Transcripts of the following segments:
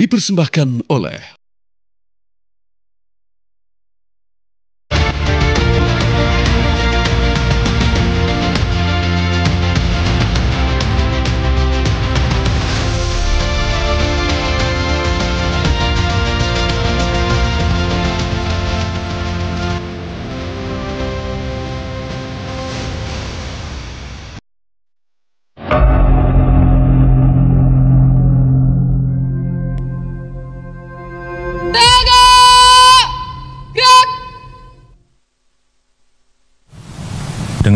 dipersembahkan oleh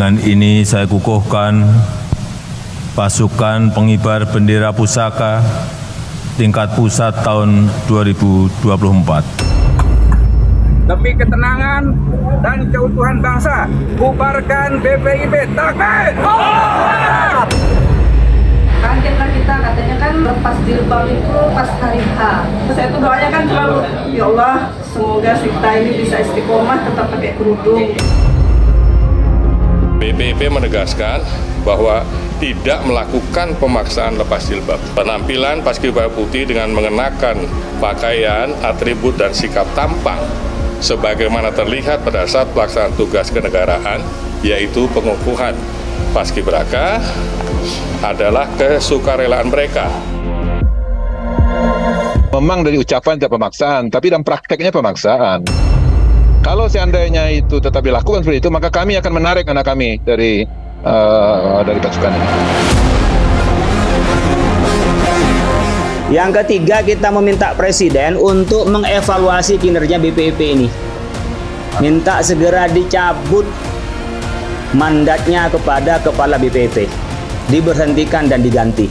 dengan ini saya kukuhkan pasukan pengibar bendera pusaka tingkat pusat tahun 2024. Demi ketenangan dan keutuhan bangsa, bubarkan BPIB. Takbir! Targetnya kita katanya kan lepas jilbab itu pas hari H. Saya tuh doanya kan selalu, ya Allah, semoga kita ini bisa istiqomah tetap pakai kerudung. BPIP menegaskan bahwa tidak melakukan pemaksaan lepas jilbab. Penampilan paskibra putih dengan mengenakan pakaian, atribut, dan sikap tampang sebagaimana terlihat pada saat pelaksanaan tugas kenegaraan, yaitu pengukuhan paskibraka adalah kesukarelaan mereka. Memang dari ucapan tidak pemaksaan, tapi dalam prakteknya pemaksaan. Kalau seandainya itu tetap dilakukan seperti itu, maka kami akan menarik anak kami dari uh, dari pasukan ini. Yang ketiga kita meminta presiden untuk mengevaluasi kinerja BPIP ini. Minta segera dicabut mandatnya kepada kepala BPIP. Diberhentikan dan diganti.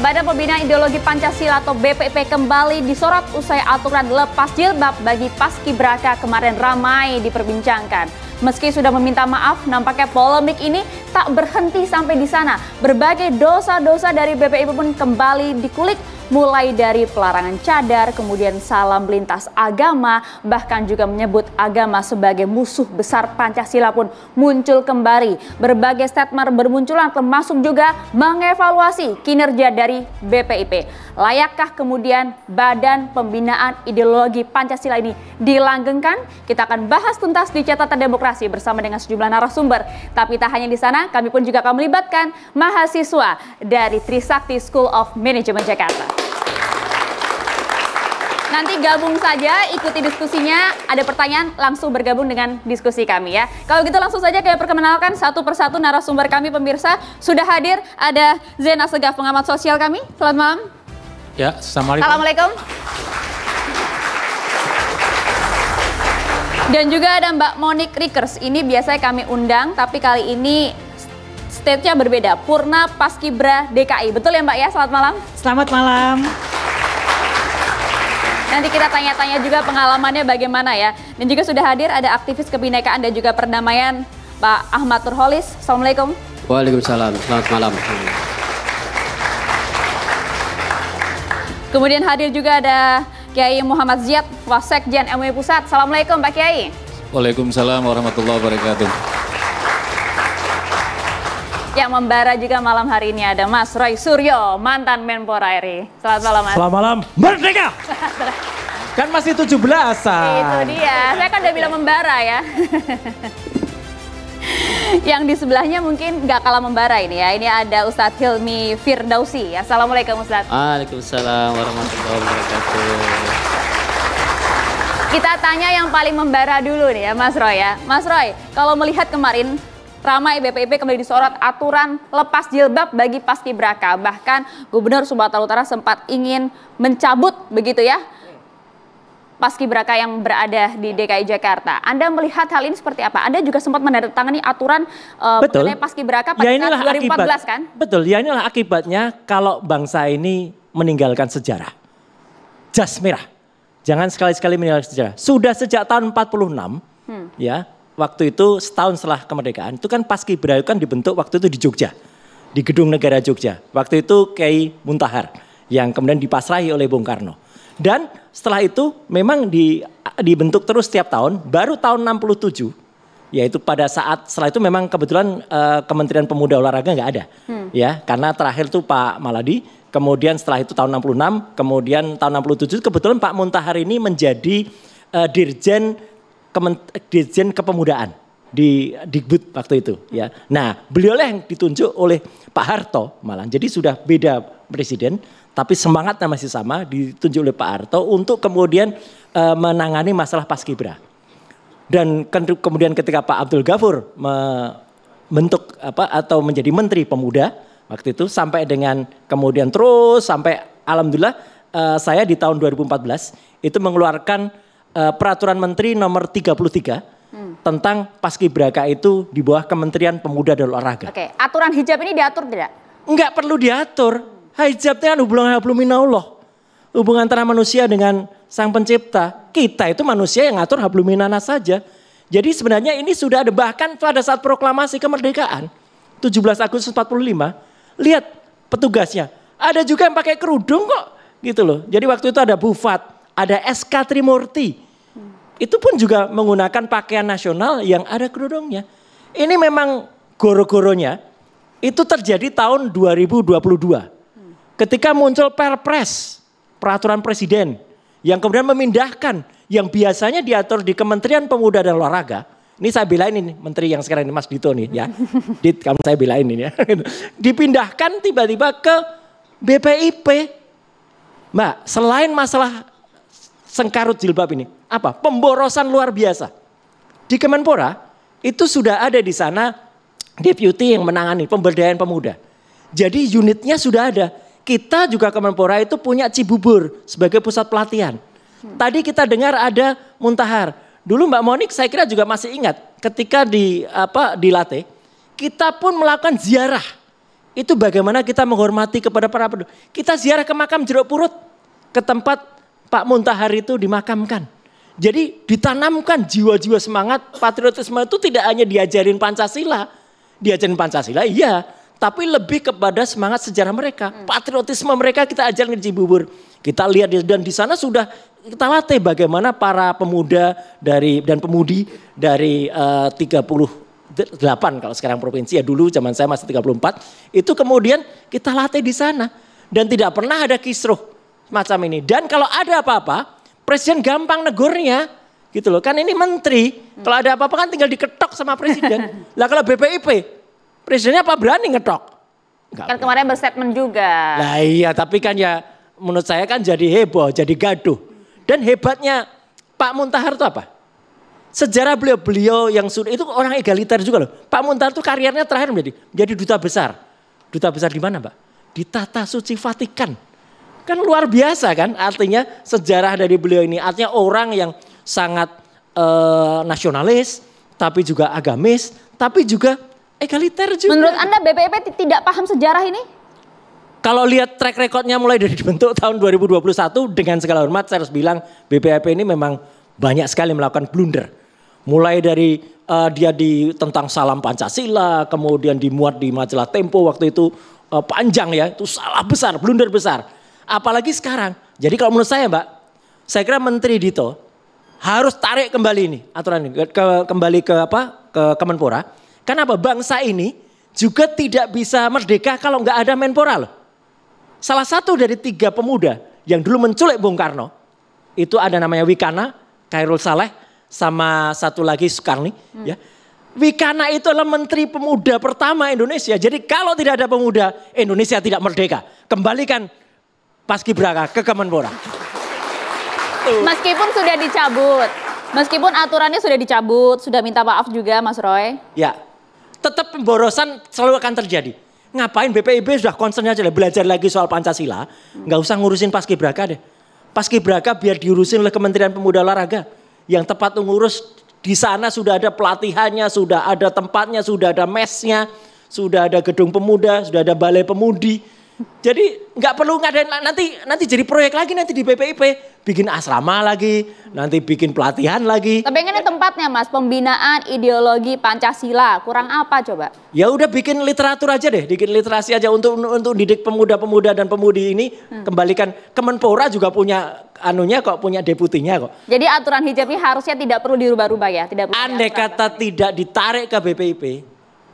Badan Pembina Ideologi Pancasila atau BPP kembali disorot usai aturan lepas jilbab bagi paskibraka kemarin ramai diperbincangkan. Meski sudah meminta maaf, nampaknya polemik ini tak berhenti sampai di sana. Berbagai dosa-dosa dari BPIP pun kembali dikulik mulai dari pelarangan cadar, kemudian salam lintas agama, bahkan juga menyebut agama sebagai musuh besar Pancasila pun muncul kembali. Berbagai statement bermunculan termasuk juga mengevaluasi kinerja dari BPIP. Layakkah kemudian Badan Pembinaan Ideologi Pancasila ini dilanggengkan? Kita akan bahas tuntas di catatan demokrasi demokrasi bersama dengan sejumlah narasumber. Tapi tak hanya di sana, kami pun juga akan melibatkan mahasiswa dari Trisakti School of Management Jakarta. Nanti gabung saja, ikuti diskusinya. Ada pertanyaan, langsung bergabung dengan diskusi kami ya. Kalau gitu langsung saja kayak perkenalkan satu persatu narasumber kami pemirsa. Sudah hadir ada Zena Segaf, pengamat sosial kami. Selamat malam. Ya, Assalamualaikum. Assalamualaikum. Dan juga ada Mbak Monique Rikers. Ini biasanya kami undang, tapi kali ini stage-nya berbeda. Purna Paskibra DKI. Betul ya Mbak ya? Selamat malam. Selamat malam. Nanti kita tanya-tanya juga pengalamannya bagaimana ya. Dan juga sudah hadir ada aktivis kebinekaan dan juga perdamaian Pak Ahmad Turholis. Assalamualaikum. Waalaikumsalam. Selamat malam. Kemudian hadir juga ada Kiai Muhammad Ziyad, Wasekjen MUI Pusat. Assalamualaikum Pak Kiai. Waalaikumsalam warahmatullahi wabarakatuh. Yang membara juga malam hari ini ada Mas Roy Suryo, mantan Menpora RI. Selamat malam Mas. Selamat malam, merdeka! kan masih 17-an. Itu dia, saya kan udah bilang membara ya. yang di sebelahnya mungkin nggak kalah membara ini ya. Ini ada Ustadz Hilmi Firdausi. Assalamualaikum Ustadz. Waalaikumsalam warahmatullahi wabarakatuh. Kita tanya yang paling membara dulu nih ya Mas Roy ya. Mas Roy, kalau melihat kemarin ramai BPIP kembali disorot aturan lepas jilbab bagi braka, Bahkan Gubernur Sumatera Utara sempat ingin mencabut begitu ya paskibraka yang berada di DKI Jakarta. Anda melihat hal ini seperti apa? Anda juga sempat menandatangani aturan uh, Betul. mengenai paskibraka pada ya inilah 2014 akibat. kan? Betul, ya inilah akibatnya kalau bangsa ini meninggalkan sejarah. Jas merah. Jangan sekali-sekali meninggalkan sejarah. Sudah sejak tahun 46 hmm. ya, waktu itu setahun setelah kemerdekaan itu kan paskibraka kan dibentuk waktu itu di Jogja di Gedung Negara Jogja. Waktu itu Kiai Muntahar yang kemudian dipasrahi oleh Bung Karno. Dan setelah itu memang di, dibentuk terus setiap tahun. Baru tahun 67, yaitu pada saat setelah itu memang kebetulan uh, Kementerian Pemuda Olahraga nggak ada. Hmm. Ya, karena terakhir tuh Pak Maladi, kemudian setelah itu tahun 66, kemudian tahun 67 kebetulan Pak Muntahar ini menjadi uh, Dirjen Kemen, Dirjen Kepemudaan di Dikbud waktu itu hmm. ya. Nah, beliau yang ditunjuk oleh Pak Harto malah. Jadi sudah beda presiden, tapi semangatnya masih sama ditunjuk oleh Pak Arto untuk kemudian e, menangani masalah paskibra. Dan ke kemudian ketika Pak Abdul Ghafur membentuk apa atau menjadi Menteri Pemuda waktu itu sampai dengan kemudian terus sampai alhamdulillah e, saya di tahun 2014 itu mengeluarkan e, peraturan menteri nomor 33 hmm. tentang paskibraka itu di bawah Kementerian Pemuda dan Olahraga. Oke, aturan hijab ini diatur tidak? Enggak perlu diatur. Hijab itu kan hubungan habluminallah. Hubungan antara manusia dengan sang pencipta. Kita itu manusia yang ngatur habluminana saja. Jadi sebenarnya ini sudah ada bahkan pada saat proklamasi kemerdekaan 17 Agustus 45, lihat petugasnya. Ada juga yang pakai kerudung kok gitu loh. Jadi waktu itu ada bufat, ada SK Trimurti. Itu pun juga menggunakan pakaian nasional yang ada kerudungnya. Ini memang goro-goronya itu terjadi tahun 2022. Ketika muncul perpres, peraturan presiden yang kemudian memindahkan yang biasanya diatur di Kementerian Pemuda dan Olahraga, ini saya belain ini menteri yang sekarang ini Mas Dito nih ya. Dit kamu saya belain ini ya. Dipindahkan tiba-tiba ke BPIP. Mbak, selain masalah sengkarut jilbab ini, apa? Pemborosan luar biasa. Di Kemenpora itu sudah ada di sana deputy yang menangani pemberdayaan pemuda. Jadi unitnya sudah ada. Kita juga Kemenpora itu punya Cibubur sebagai pusat pelatihan. Tadi kita dengar ada Muntahar. Dulu Mbak Monik saya kira juga masih ingat ketika di apa di latih, kita pun melakukan ziarah. Itu bagaimana kita menghormati kepada para penduduk. Kita ziarah ke makam jeruk purut ke tempat Pak Muntahar itu dimakamkan. Jadi ditanamkan jiwa-jiwa semangat patriotisme itu tidak hanya diajarin Pancasila. Diajarin Pancasila iya, tapi lebih kepada semangat sejarah mereka. Hmm. Patriotisme mereka kita ajarin di Cibubur. Kita lihat dan di sana sudah kita latih bagaimana para pemuda dari dan pemudi dari eh, uh, 38 kalau sekarang provinsi ya dulu zaman saya masih 34 itu kemudian kita latih di sana dan tidak pernah ada kisruh macam ini. Dan kalau ada apa-apa, presiden gampang negurnya gitu loh. Kan ini menteri, kalau ada apa-apa kan tinggal diketok sama presiden. Lah kalau BPIP Presidennya apa berani ngetok? Enggak kan kemarin berstatement juga. Nah iya, tapi kan ya menurut saya kan jadi heboh, jadi gaduh. Dan hebatnya Pak Muntahar itu apa? Sejarah beliau-beliau yang sudah itu orang egaliter juga loh. Pak Muntahar itu karirnya terakhir menjadi menjadi duta besar. Duta besar di mana, Pak? Di Tata Suci Vatikan. Kan luar biasa kan? Artinya sejarah dari beliau ini artinya orang yang sangat eh, nasionalis tapi juga agamis, tapi juga egaliter juga. Menurut Anda BPIP tidak paham sejarah ini? Kalau lihat track recordnya mulai dari dibentuk tahun 2021 dengan segala hormat saya harus bilang BPIP ini memang banyak sekali melakukan blunder. Mulai dari uh, dia di tentang salam Pancasila, kemudian dimuat di majalah Tempo waktu itu uh, panjang ya, itu salah besar, blunder besar. Apalagi sekarang. Jadi kalau menurut saya, Mbak, saya kira Menteri Dito harus tarik kembali ini aturan ini ke, kembali ke apa? ke Kemenpora Kenapa bangsa ini juga tidak bisa merdeka kalau nggak ada Menpora loh. Salah satu dari tiga pemuda yang dulu menculik Bung Karno itu ada namanya Wikana, Kairul Saleh, sama satu lagi Soekarni. Hmm. Ya. Wikana itu adalah menteri pemuda pertama Indonesia. Jadi kalau tidak ada pemuda, Indonesia tidak merdeka. Kembalikan Paskibraka ke Kemenpora. Meskipun sudah dicabut, meskipun aturannya sudah dicabut, sudah minta maaf juga Mas Roy. Ya, tetap pemborosan selalu akan terjadi. Ngapain BPIB sudah concern aja belajar lagi soal Pancasila, nggak usah ngurusin paskibraka deh. Paskibraka biar diurusin oleh Kementerian Pemuda Olahraga yang tepat mengurus di sana sudah ada pelatihannya, sudah ada tempatnya, sudah ada mesnya, sudah ada gedung pemuda, sudah ada balai pemudi, jadi nggak perlu ngadain nanti nanti jadi proyek lagi nanti di BPIP bikin asrama lagi, nanti bikin pelatihan lagi. Tapi kan tempatnya Mas, pembinaan ideologi Pancasila, kurang apa coba? Ya udah bikin literatur aja deh, bikin literasi aja untuk untuk didik pemuda-pemuda dan pemudi ini hmm. kembalikan Kemenpora juga punya anunya kok punya deputinya kok. Jadi aturan hijabnya harusnya tidak perlu dirubah-rubah ya, tidak perlu. Andai kata tidak ditarik ke BPIP,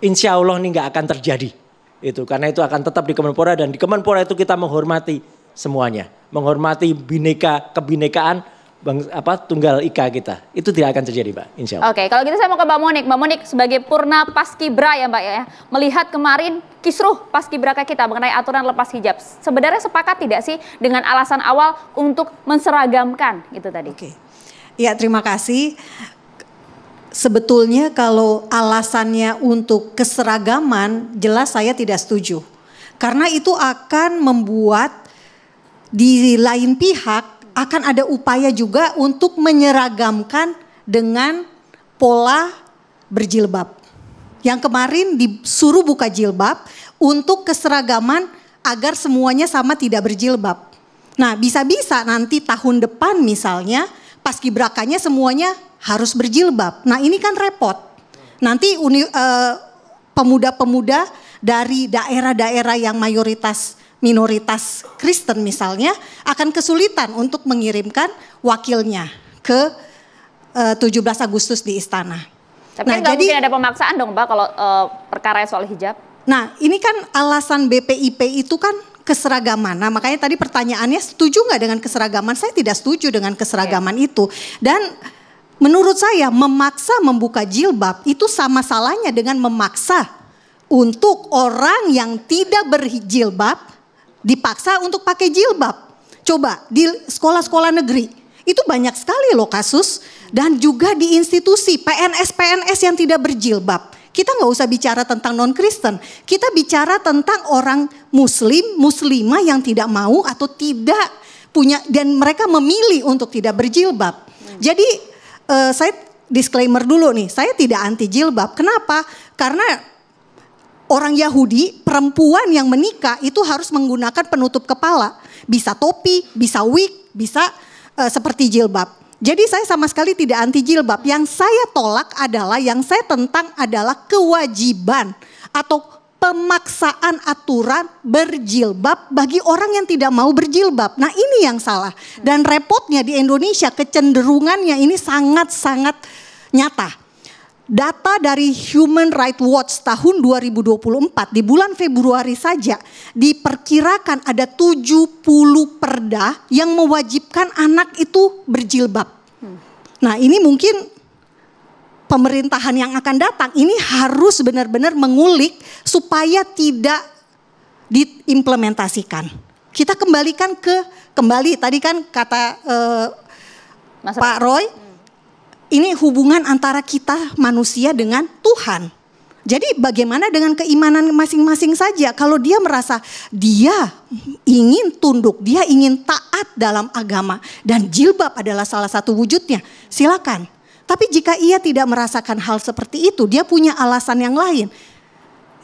insya Allah ini nggak akan terjadi itu karena itu akan tetap di Kemenpora dan di Kemenpora itu kita menghormati semuanya menghormati bineka kebinekaan bang apa tunggal ika kita itu tidak akan terjadi mbak insya Allah. Oke okay, kalau gitu saya mau ke mbak Monik mbak Monik sebagai purna paskibra ya mbak ya melihat kemarin kisruh paskibraka kita mengenai aturan lepas hijab sebenarnya sepakat tidak sih dengan alasan awal untuk menseragamkan itu tadi. Oke okay. ya terima kasih sebetulnya kalau alasannya untuk keseragaman, jelas saya tidak setuju. Karena itu akan membuat di lain pihak akan ada upaya juga untuk menyeragamkan dengan pola berjilbab. Yang kemarin disuruh buka jilbab untuk keseragaman agar semuanya sama tidak berjilbab. Nah bisa-bisa nanti tahun depan misalnya paskibrakanya semuanya harus berjilbab. Nah ini kan repot. Nanti uni, uh, pemuda-pemuda dari daerah-daerah yang mayoritas minoritas Kristen misalnya akan kesulitan untuk mengirimkan wakilnya ke eh, uh, 17 Agustus di istana. Tapi nah, kan jadi mungkin ada pemaksaan dong Mbak kalau uh, perkara soal hijab. Nah, ini kan alasan BPIP itu kan keseragaman. Nah makanya tadi pertanyaannya setuju nggak dengan keseragaman? Saya tidak setuju dengan keseragaman yeah. itu. Dan menurut saya memaksa membuka jilbab itu sama salahnya dengan memaksa untuk orang yang tidak berjilbab dipaksa untuk pakai jilbab. Coba di sekolah-sekolah negeri itu banyak sekali loh kasus dan juga di institusi PNS-PNS yang tidak berjilbab. Kita nggak usah bicara tentang non-Kristen. Kita bicara tentang orang Muslim, Muslimah yang tidak mau atau tidak punya dan mereka memilih untuk tidak berjilbab. Hmm. Jadi uh, saya disclaimer dulu nih, saya tidak anti jilbab. Kenapa? Karena orang Yahudi perempuan yang menikah itu harus menggunakan penutup kepala, bisa topi, bisa wig, bisa uh, seperti jilbab. Jadi saya sama sekali tidak anti jilbab. Yang saya tolak adalah yang saya tentang adalah kewajiban atau pemaksaan aturan berjilbab bagi orang yang tidak mau berjilbab. Nah, ini yang salah. Dan repotnya di Indonesia kecenderungannya ini sangat-sangat nyata data dari Human Rights Watch tahun 2024 di bulan Februari saja diperkirakan ada 70 perda yang mewajibkan anak itu berjilbab. Nah, ini mungkin pemerintahan yang akan datang ini harus benar-benar mengulik supaya tidak diimplementasikan. Kita kembalikan ke kembali tadi kan kata uh, Pak Roy hmm ini hubungan antara kita manusia dengan Tuhan. Jadi bagaimana dengan keimanan masing-masing saja? Kalau dia merasa dia ingin tunduk, dia ingin taat dalam agama dan jilbab adalah salah satu wujudnya, silakan. Tapi jika ia tidak merasakan hal seperti itu, dia punya alasan yang lain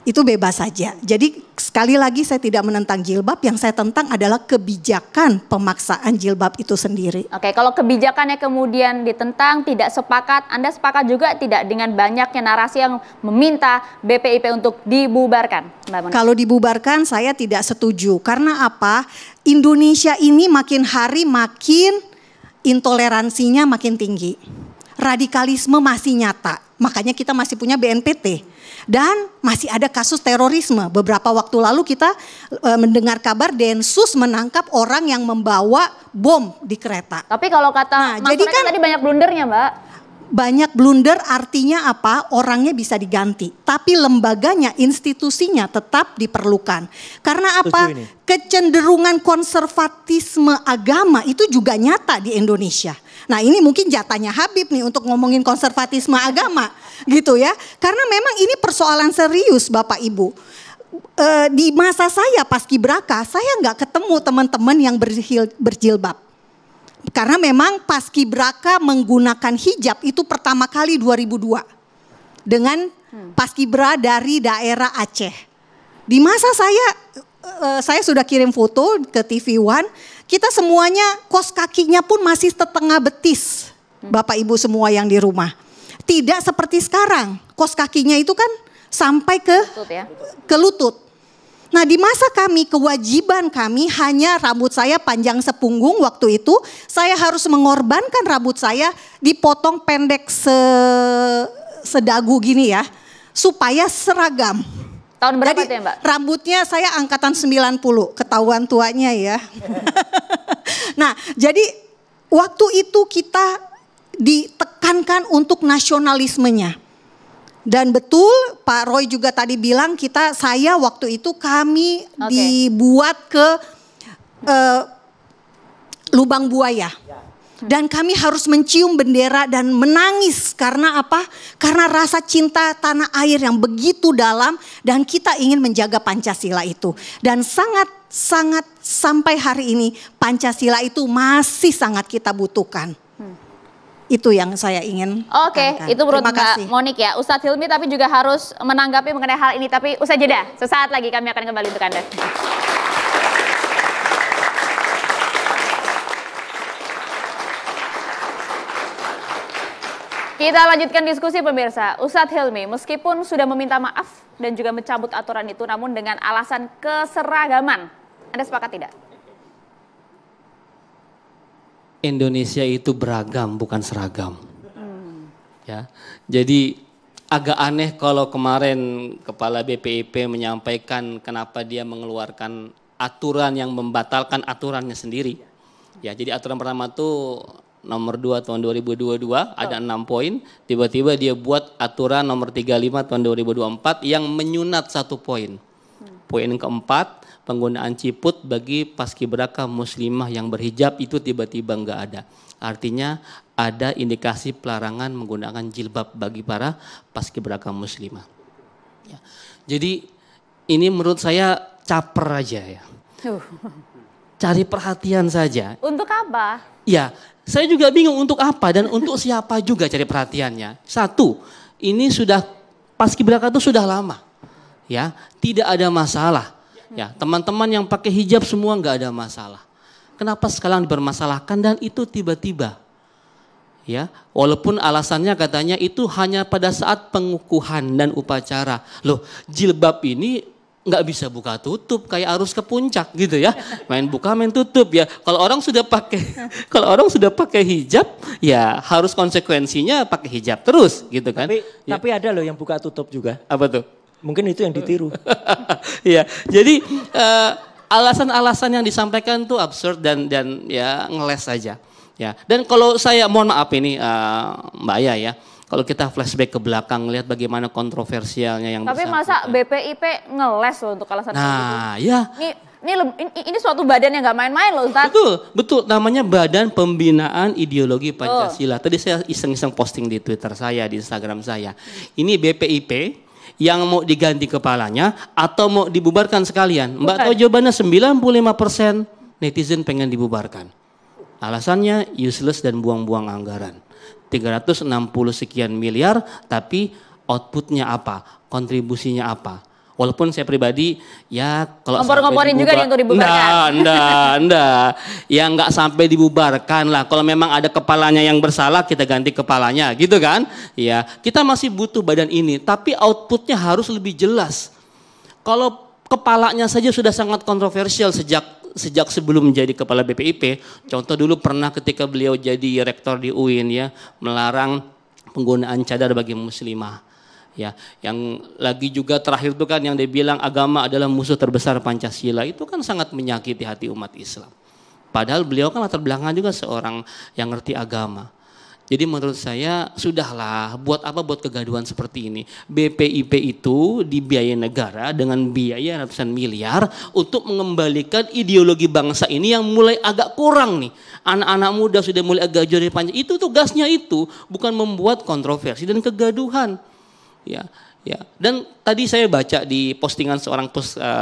itu bebas saja. Jadi sekali lagi saya tidak menentang jilbab, yang saya tentang adalah kebijakan pemaksaan jilbab itu sendiri. Oke, kalau kebijakannya kemudian ditentang, tidak sepakat, Anda sepakat juga tidak dengan banyaknya narasi yang meminta BPIP untuk dibubarkan? kalau dibubarkan saya tidak setuju. Karena apa? Indonesia ini makin hari makin intoleransinya makin tinggi radikalisme masih nyata. Makanya kita masih punya BNPT. Dan masih ada kasus terorisme. Beberapa waktu lalu kita e, mendengar kabar Densus menangkap orang yang membawa bom di kereta. Tapi kalau kata nah, Mas jadi kan, tadi banyak blundernya, Mbak banyak blunder artinya apa? Orangnya bisa diganti, tapi lembaganya, institusinya tetap diperlukan. Karena apa? Kecenderungan konservatisme agama itu juga nyata di Indonesia. Nah, ini mungkin jatahnya Habib nih untuk ngomongin konservatisme agama, gitu ya. Karena memang ini persoalan serius, Bapak Ibu e, di masa saya pas braka saya nggak ketemu teman-teman yang berjilbab karena memang paskibraka menggunakan hijab itu pertama kali 2002 dengan hmm. paskibra dari daerah Aceh. Di masa saya eh, saya sudah kirim foto ke TV One, kita semuanya kos kakinya pun masih setengah betis. Hmm. Bapak Ibu semua yang di rumah. Tidak seperti sekarang, kos kakinya itu kan sampai ke lutut ya. ke lutut. Nah di masa kami kewajiban kami hanya rambut saya panjang sepunggung waktu itu. Saya harus mengorbankan rambut saya dipotong pendek se sedagu gini ya. Supaya seragam. Tahun berapa Jadi, ya Mbak? Rambutnya saya angkatan 90, ketahuan tuanya ya. nah jadi waktu itu kita ditekankan untuk nasionalismenya dan betul Pak Roy juga tadi bilang kita saya waktu itu kami okay. dibuat ke uh, lubang buaya. Hmm. Dan kami harus mencium bendera dan menangis karena apa? Karena rasa cinta tanah air yang begitu dalam dan kita ingin menjaga Pancasila itu. Dan sangat sangat sampai hari ini Pancasila itu masih sangat kita butuhkan. Itu yang saya ingin. Oke, okay, itu menurut Terima Mbak kasih. Monik ya. Ustadz Hilmi tapi juga harus menanggapi mengenai hal ini. Tapi usah jeda, sesaat lagi kami akan kembali untuk Anda. Kita lanjutkan diskusi pemirsa. Ustadz Hilmi, meskipun sudah meminta maaf dan juga mencabut aturan itu, namun dengan alasan keseragaman. Anda sepakat tidak? Indonesia itu beragam bukan seragam. Hmm. Ya. Jadi agak aneh kalau kemarin kepala BPIP menyampaikan kenapa dia mengeluarkan aturan yang membatalkan aturannya sendiri. Ya, jadi aturan pertama itu nomor 2 tahun 2022 oh. ada 6 poin, tiba-tiba dia buat aturan nomor 35 tahun 2024 yang menyunat satu poin. Hmm. Poin keempat penggunaan ciput bagi paskibraka muslimah yang berhijab itu tiba-tiba enggak ada. Artinya ada indikasi pelarangan menggunakan jilbab bagi para paskibraka muslimah. Ya. Jadi ini menurut saya caper aja ya. Cari perhatian saja. Untuk apa? Ya, saya juga bingung untuk apa dan untuk siapa juga cari perhatiannya. Satu, ini sudah paskibraka itu sudah lama. Ya, tidak ada masalah Ya, teman-teman yang pakai hijab semua nggak ada masalah. Kenapa sekarang dipermasalahkan dan itu tiba-tiba? Ya, walaupun alasannya katanya itu hanya pada saat pengukuhan dan upacara. Loh, jilbab ini nggak bisa buka tutup kayak arus ke puncak gitu ya main buka main tutup ya kalau orang sudah pakai kalau orang sudah pakai hijab ya harus konsekuensinya pakai hijab terus gitu kan tapi ya. tapi ada loh yang buka tutup juga apa tuh Mungkin itu yang ditiru. Iya. Jadi eh, alasan-alasan uh, yang disampaikan tuh absurd dan dan ya ngeles saja. Ya. Dan kalau saya mohon maaf ini uh, Mbak Aya ya. Kalau kita flashback ke belakang lihat bagaimana kontroversialnya yang Tapi masa BPIP ngeles loh untuk alasan gitu. Nah, itu. ya. Ini ini, ini suatu badan yang nggak main-main loh Ustaz. Betul, betul. Namanya Badan Pembinaan Ideologi Pancasila. Oh. Tadi saya iseng-iseng posting di Twitter saya, di Instagram saya. Ini BPIP yang mau diganti kepalanya atau mau dibubarkan sekalian? Mbak tahu jawabannya 95% netizen pengen dibubarkan. Alasannya useless dan buang-buang anggaran. 360 sekian miliar tapi outputnya apa? Kontribusinya apa? Walaupun saya pribadi ya kalau ngompor-ngomporin juga nih untuk dibubarkan. Enggak, enggak, enggak. Ya enggak sampai dibubarkan lah. Kalau memang ada kepalanya yang bersalah kita ganti kepalanya gitu kan. Ya, kita masih butuh badan ini tapi outputnya harus lebih jelas. Kalau kepalanya saja sudah sangat kontroversial sejak sejak sebelum menjadi kepala BPIP, contoh dulu pernah ketika beliau jadi rektor di UIN ya, melarang penggunaan cadar bagi muslimah ya yang lagi juga terakhir itu kan yang dibilang agama adalah musuh terbesar Pancasila itu kan sangat menyakiti hati umat Islam padahal beliau kan latar belakang juga seorang yang ngerti agama jadi menurut saya sudahlah buat apa buat kegaduhan seperti ini BPIP itu dibiayai negara dengan biaya ratusan miliar untuk mengembalikan ideologi bangsa ini yang mulai agak kurang nih anak-anak muda sudah mulai agak jauh dari panjang itu tugasnya itu bukan membuat kontroversi dan kegaduhan ya ya dan tadi saya baca di postingan seorang pos uh, eh, uh,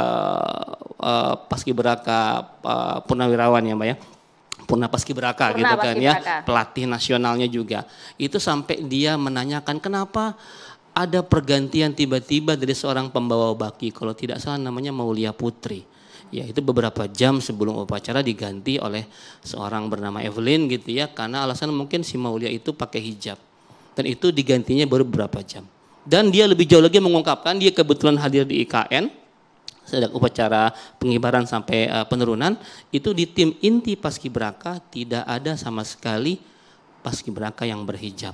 eh, paskiberaka uh, purnawirawan ya mbak ya Purna Paskibraka Purna gitu kan ya pelatih nasionalnya juga itu sampai dia menanyakan kenapa ada pergantian tiba-tiba dari seorang pembawa baki kalau tidak salah namanya Maulia Putri ya itu beberapa jam sebelum upacara diganti oleh seorang bernama Evelyn gitu ya karena alasan mungkin si Maulia itu pakai hijab dan itu digantinya baru beberapa jam dan dia lebih jauh lagi mengungkapkan dia kebetulan hadir di IKN sedang upacara pengibaran sampai uh, penurunan itu di tim inti paskibraka tidak ada sama sekali paskibraka yang berhijab.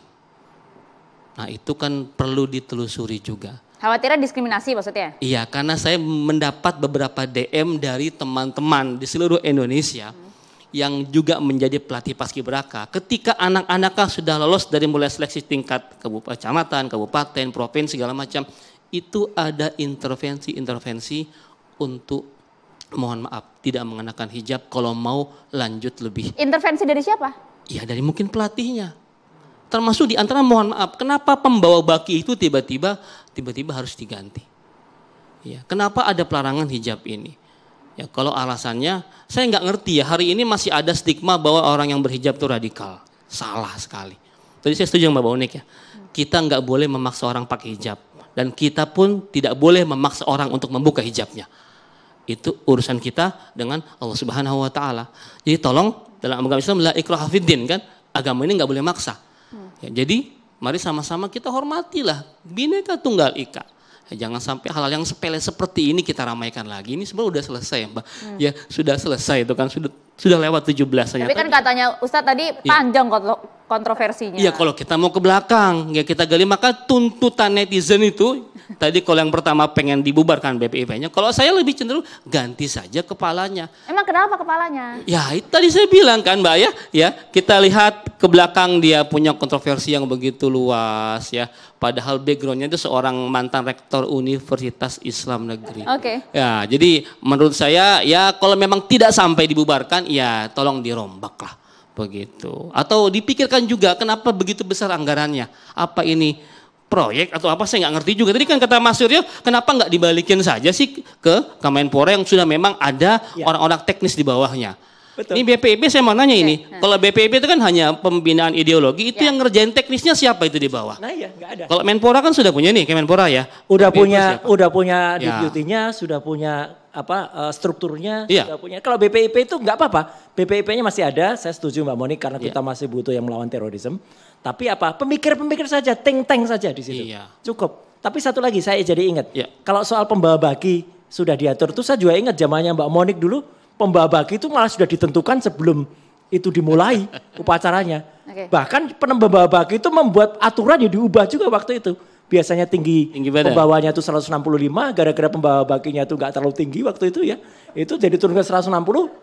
Nah, itu kan perlu ditelusuri juga. Khawatirnya diskriminasi maksudnya? Iya, karena saya mendapat beberapa DM dari teman-teman di seluruh Indonesia. Hmm yang juga menjadi pelatih paskibraka. Ketika anak-anaknya kan sudah lolos dari mulai seleksi tingkat kecamatan, kabupaten, provinsi segala macam, itu ada intervensi-intervensi untuk mohon maaf tidak mengenakan hijab kalau mau lanjut lebih. Intervensi dari siapa? Ya dari mungkin pelatihnya. Termasuk di antara mohon maaf, kenapa pembawa baki itu tiba-tiba tiba-tiba harus diganti? Ya, kenapa ada pelarangan hijab ini? Ya, kalau alasannya saya nggak ngerti ya hari ini masih ada stigma bahwa orang yang berhijab itu radikal. Salah sekali. Tadi saya setuju sama Mbak Unik ya. Kita nggak boleh memaksa orang pakai hijab dan kita pun tidak boleh memaksa orang untuk membuka hijabnya. Itu urusan kita dengan Allah Subhanahu wa taala. Jadi tolong dalam agama Islam la ikrah hafidin kan. Agama ini nggak boleh maksa. Hmm. Ya, jadi mari sama-sama kita hormatilah bineka tunggal ika Jangan sampai hal-hal yang sepele seperti ini kita ramaikan lagi. Ini sebenarnya sudah selesai, Mbak. Hmm. Ya, sudah selesai itu kan sudah sudah lewat 17 Tapi kan katanya Ustadz tadi ya. panjang ya. kok kontroversinya. Iya, kalau kita mau ke belakang, ya kita gali maka tuntutan netizen itu tadi kalau yang pertama pengen dibubarkan BPIP-nya, kalau saya lebih cenderung ganti saja kepalanya. Emang kenapa kepalanya? Ya, itu tadi saya bilang kan, Mbak ya, ya, kita lihat ke belakang dia punya kontroversi yang begitu luas ya. Padahal backgroundnya itu seorang mantan rektor Universitas Islam Negeri. Oke. Okay. Ya, jadi menurut saya ya kalau memang tidak sampai dibubarkan, ya tolong dirombak lah begitu. Atau dipikirkan juga kenapa begitu besar anggarannya? Apa ini proyek atau apa saya nggak ngerti juga. Tadi kan kata Mas Suryo, kenapa nggak dibalikin saja sih ke Kemenpora yang sudah memang ada ya. orang-orang ya. teknis di bawahnya? Betul. Ini BPIB saya mau nanya ini. Iya. Kalau BPIB itu kan hanya pembinaan ideologi, itu ya. yang ngerjain teknisnya siapa itu di bawah? Nah, ya, nggak ada. Kalau Menpora kan sudah punya nih, Kemenpora ya. Udah BPIB punya siapa? udah punya ya. deputinya, sudah punya apa eh, strukturnya ya. sudah punya. Kalau BPIP itu nggak apa-apa. BPIP-nya masih ada. Saya setuju Mbak Monik karena iya. kita masih butuh yang melawan terorisme. Tapi apa? Pemikir-pemikir saja, tank-tank saja di situ. Iya. Cukup. Tapi satu lagi saya jadi ingat. Kalau soal pembawa baki sudah diatur. Tuh saya juga ingat zamannya Mbak Monik dulu pembabaki itu malah sudah ditentukan sebelum itu dimulai upacaranya. Okay. Bahkan baki itu membuat aturan yang diubah juga waktu itu. Biasanya tinggi, tinggi pembawanya itu 165, gara-gara pembawa bakinya itu nggak terlalu tinggi waktu itu ya. Itu jadi turun ke 160,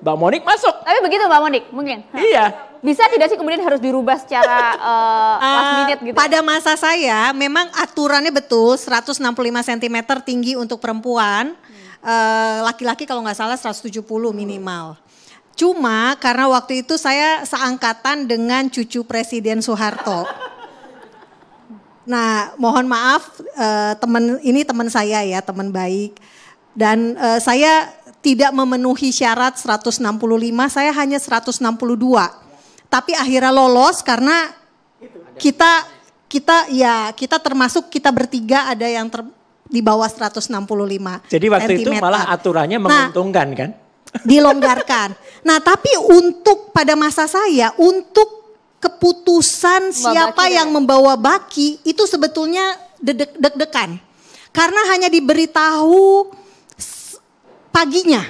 Mbak Monik masuk. Tapi begitu Mbak Monik mungkin. Iya. Bisa tidak sih kemudian harus dirubah secara uh, last eh, minute gitu? Pada masa saya memang aturannya betul 165 cm tinggi untuk perempuan. Hmm Eh, laki-laki kalau nggak salah 170 minimal. Cuma karena waktu itu saya seangkatan dengan cucu Presiden Soeharto. Nah, mohon maaf uh, eh, teman ini teman saya ya, teman baik. Dan uh, saya tidak memenuhi syarat 165, saya hanya 162. Tapi akhirnya lolos karena kita kita ya kita termasuk kita bertiga ada yang ter, di bawah 165 Jadi waktu cm. itu malah aturannya nah, menguntungkan nah, kan? Dilonggarkan. nah tapi untuk pada masa saya untuk keputusan Mbak siapa baki yang ya? membawa baki itu sebetulnya deg-degan. Karena hanya diberitahu paginya.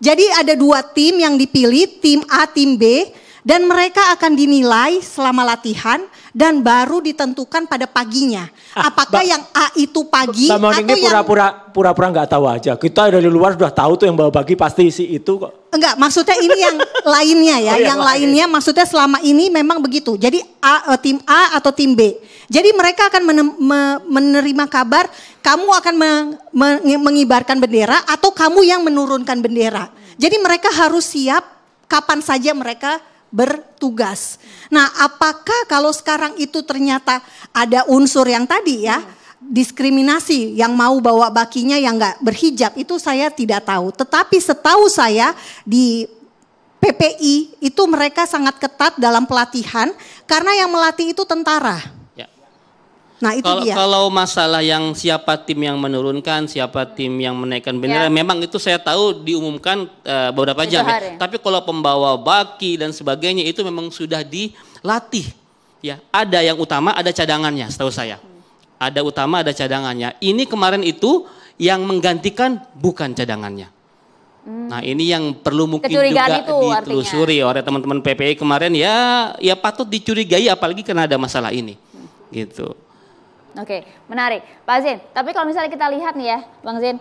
Jadi ada dua tim yang dipilih, tim A, tim B dan mereka akan dinilai selama latihan dan baru ditentukan pada paginya. Ah, Apakah ba- yang A itu pagi Mbak atau ini pura-pura yang... pura-pura nggak tahu aja. Kita dari luar sudah tahu tuh yang bawa pagi pasti si itu kok. Enggak, maksudnya ini yang lainnya ya, oh, iya, yang, yang lainnya maksudnya selama ini memang begitu. Jadi A, eh, tim A atau tim B. Jadi mereka akan menerima kabar kamu akan mengibarkan bendera atau kamu yang menurunkan bendera. Jadi mereka harus siap kapan saja mereka bertugas. Nah, apakah kalau sekarang itu ternyata ada unsur yang tadi ya, iya. diskriminasi yang mau bawa bakinya yang enggak berhijab itu saya tidak tahu. Tetapi setahu saya di PPI itu mereka sangat ketat dalam pelatihan karena yang melatih itu tentara. Nah itu kalau, dia. Kalau masalah yang siapa tim yang menurunkan, siapa tim yang menaikkan bendera, ya. memang itu saya tahu diumumkan uh, beberapa jam. Ya. Tapi kalau pembawa baki dan sebagainya itu memang sudah dilatih. Ya, ada yang utama, ada cadangannya, setahu saya. Ada utama, ada cadangannya. Ini kemarin itu yang menggantikan bukan cadangannya. Hmm. Nah ini yang perlu mungkin Kecurigaan juga itu, ditelusuri artinya. oleh teman-teman PPI kemarin ya ya patut dicurigai apalagi karena ada masalah ini gitu. Oke, menarik. Pak Zin, tapi kalau misalnya kita lihat nih ya, Bang Zin,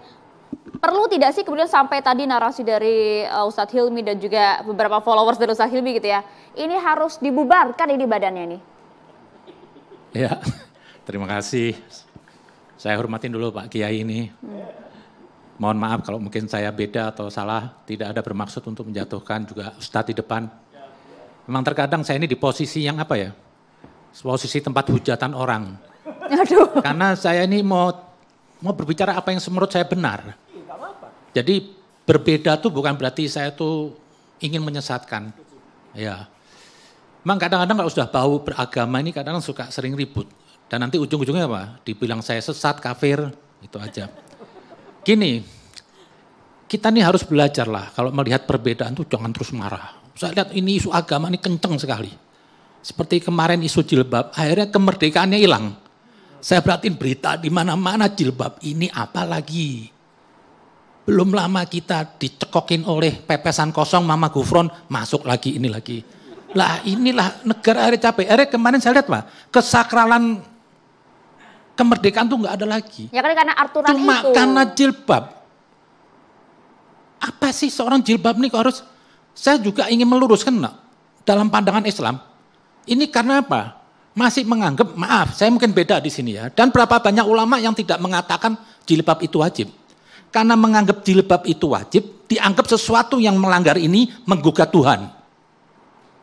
perlu tidak sih kemudian sampai tadi narasi dari uh, Ustadz Hilmi dan juga beberapa followers dari Ustadz Hilmi gitu ya, ini harus dibubarkan ini badannya nih? Ya, terima kasih. Saya hormatin dulu Pak Kiai ini. Hmm. Mohon maaf kalau mungkin saya beda atau salah, tidak ada bermaksud untuk menjatuhkan juga Ustadz di depan. Memang terkadang saya ini di posisi yang apa ya, posisi tempat hujatan orang Aduh. Karena saya ini mau mau berbicara apa yang menurut saya benar. Iya, Jadi berbeda tuh bukan berarti saya tuh ingin menyesatkan. Ya. Memang kadang-kadang kalau sudah bau beragama ini kadang, kadang suka sering ribut. Dan nanti ujung-ujungnya apa? Dibilang saya sesat, kafir, itu aja. Gini, kita nih harus belajar lah kalau melihat perbedaan tuh jangan terus marah. Saya lihat ini isu agama ini kenceng sekali. Seperti kemarin isu jilbab, akhirnya kemerdekaannya hilang. Saya perhatiin berita di mana-mana jilbab ini apa lagi. Belum lama kita dicekokin oleh pepesan kosong Mama Gufron, masuk lagi ini lagi. Lah inilah negara akhirnya capek. Akhirnya kemarin saya lihat Pak, kesakralan kemerdekaan tuh nggak ada lagi. Ya kan karena aturan Cuma karena jilbab. Apa sih seorang jilbab nih harus, saya juga ingin meluruskan dalam pandangan Islam. Ini karena apa? masih menganggap, maaf, saya mungkin beda di sini ya. Dan berapa banyak ulama yang tidak mengatakan jilbab itu wajib. Karena menganggap jilbab itu wajib, dianggap sesuatu yang melanggar ini menggugat Tuhan.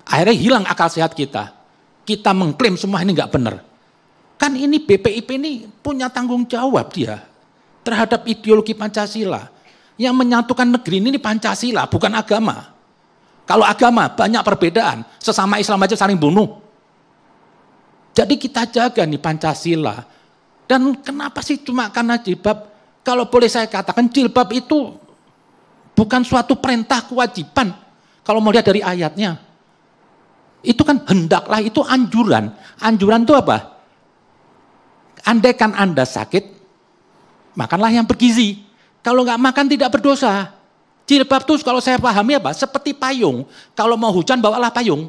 Akhirnya hilang akal sehat kita. Kita mengklaim semua ini nggak benar. Kan ini BPIP ini punya tanggung jawab dia terhadap ideologi Pancasila. Yang menyatukan negeri ini, ini Pancasila, bukan agama. Kalau agama banyak perbedaan, sesama Islam aja saling bunuh. Jadi kita jaga nih Pancasila. Dan kenapa sih cuma karena jilbab? Kalau boleh saya katakan jilbab itu bukan suatu perintah kewajiban. Kalau mau lihat dari ayatnya. Itu kan hendaklah, itu anjuran. Anjuran itu apa? Andaikan Anda sakit, makanlah yang bergizi. Kalau nggak makan tidak berdosa. Jilbab itu kalau saya pahami apa? Seperti payung. Kalau mau hujan bawalah payung.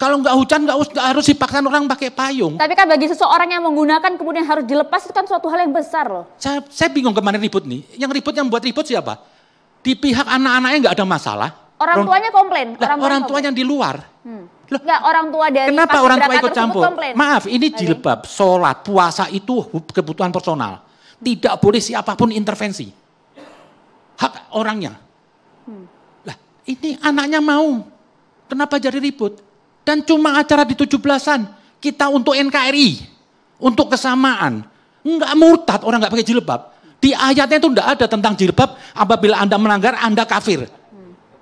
Kalau nggak hujan nggak harus, harus orang pakai payung. Tapi kan bagi seseorang yang menggunakan kemudian harus dilepas itu kan suatu hal yang besar loh. Saya, saya bingung kemarin ribut nih. Yang ribut yang buat ribut siapa? Di pihak anak-anaknya nggak ada masalah. Orang, tuanya komplain. Lah, orang, tuanya tua yang di luar. Hmm. Loh, orang tua dari Kenapa orang tua ikut campur? Maaf, ini jilbab, sholat, puasa itu kebutuhan personal. Tidak boleh siapapun intervensi. Hak orangnya. Hmm. Lah, ini anaknya mau. Kenapa jadi ribut? Dan cuma acara di 17-an, kita untuk NKRI, untuk kesamaan. Enggak murtad orang enggak pakai jilbab. Di ayatnya itu enggak ada tentang jilbab, apabila Anda melanggar Anda kafir.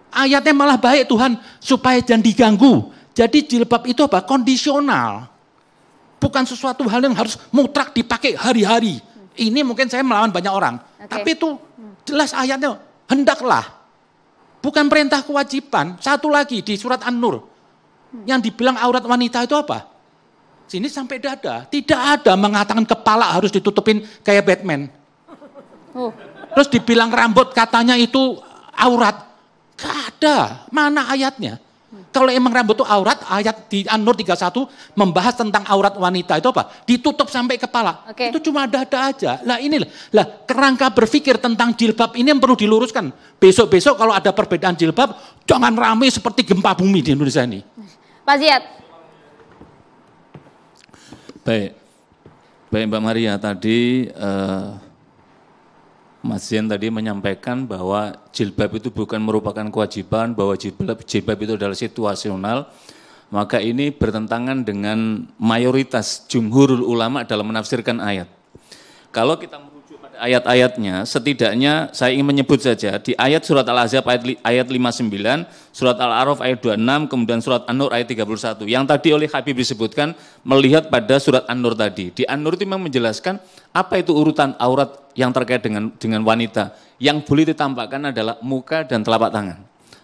Ayatnya malah baik Tuhan supaya jangan diganggu. Jadi jilbab itu apa? Kondisional. Bukan sesuatu hal yang harus mutrak dipakai hari-hari. Ini mungkin saya melawan banyak orang. Okay. Tapi itu jelas ayatnya hendaklah. Bukan perintah kewajiban. Satu lagi di surat An-Nur. Yang dibilang aurat wanita itu apa? Sini sampai dada. Tidak ada mengatakan kepala harus ditutupin kayak Batman. Oh. Terus dibilang rambut katanya itu aurat. Gak ada. Mana ayatnya? Kalau emang rambut itu aurat, ayat di An-Nur 31 membahas tentang aurat wanita itu apa? Ditutup sampai kepala. Okay. Itu cuma dada aja. Lah inilah, lah kerangka berpikir tentang jilbab ini yang perlu diluruskan. Besok-besok kalau ada perbedaan jilbab, jangan rame seperti gempa bumi di Indonesia ini. Pak Ziyad. Baik, baik Mbak Maria tadi eh, Mas Zian tadi menyampaikan bahwa jilbab itu bukan merupakan kewajiban, bahwa jilbab, jilbab itu adalah situasional, maka ini bertentangan dengan mayoritas jumhurul ulama dalam menafsirkan ayat. Kalau kita ayat-ayatnya, setidaknya saya ingin menyebut saja di ayat surat Al-Ahzab ayat, ayat 59, surat Al-Araf ayat 26, kemudian surat An-Nur ayat 31. Yang tadi oleh Habib disebutkan melihat pada surat An-Nur tadi. Di An-Nur itu memang menjelaskan apa itu urutan aurat yang terkait dengan dengan wanita. Yang boleh ditampakkan adalah muka dan telapak tangan.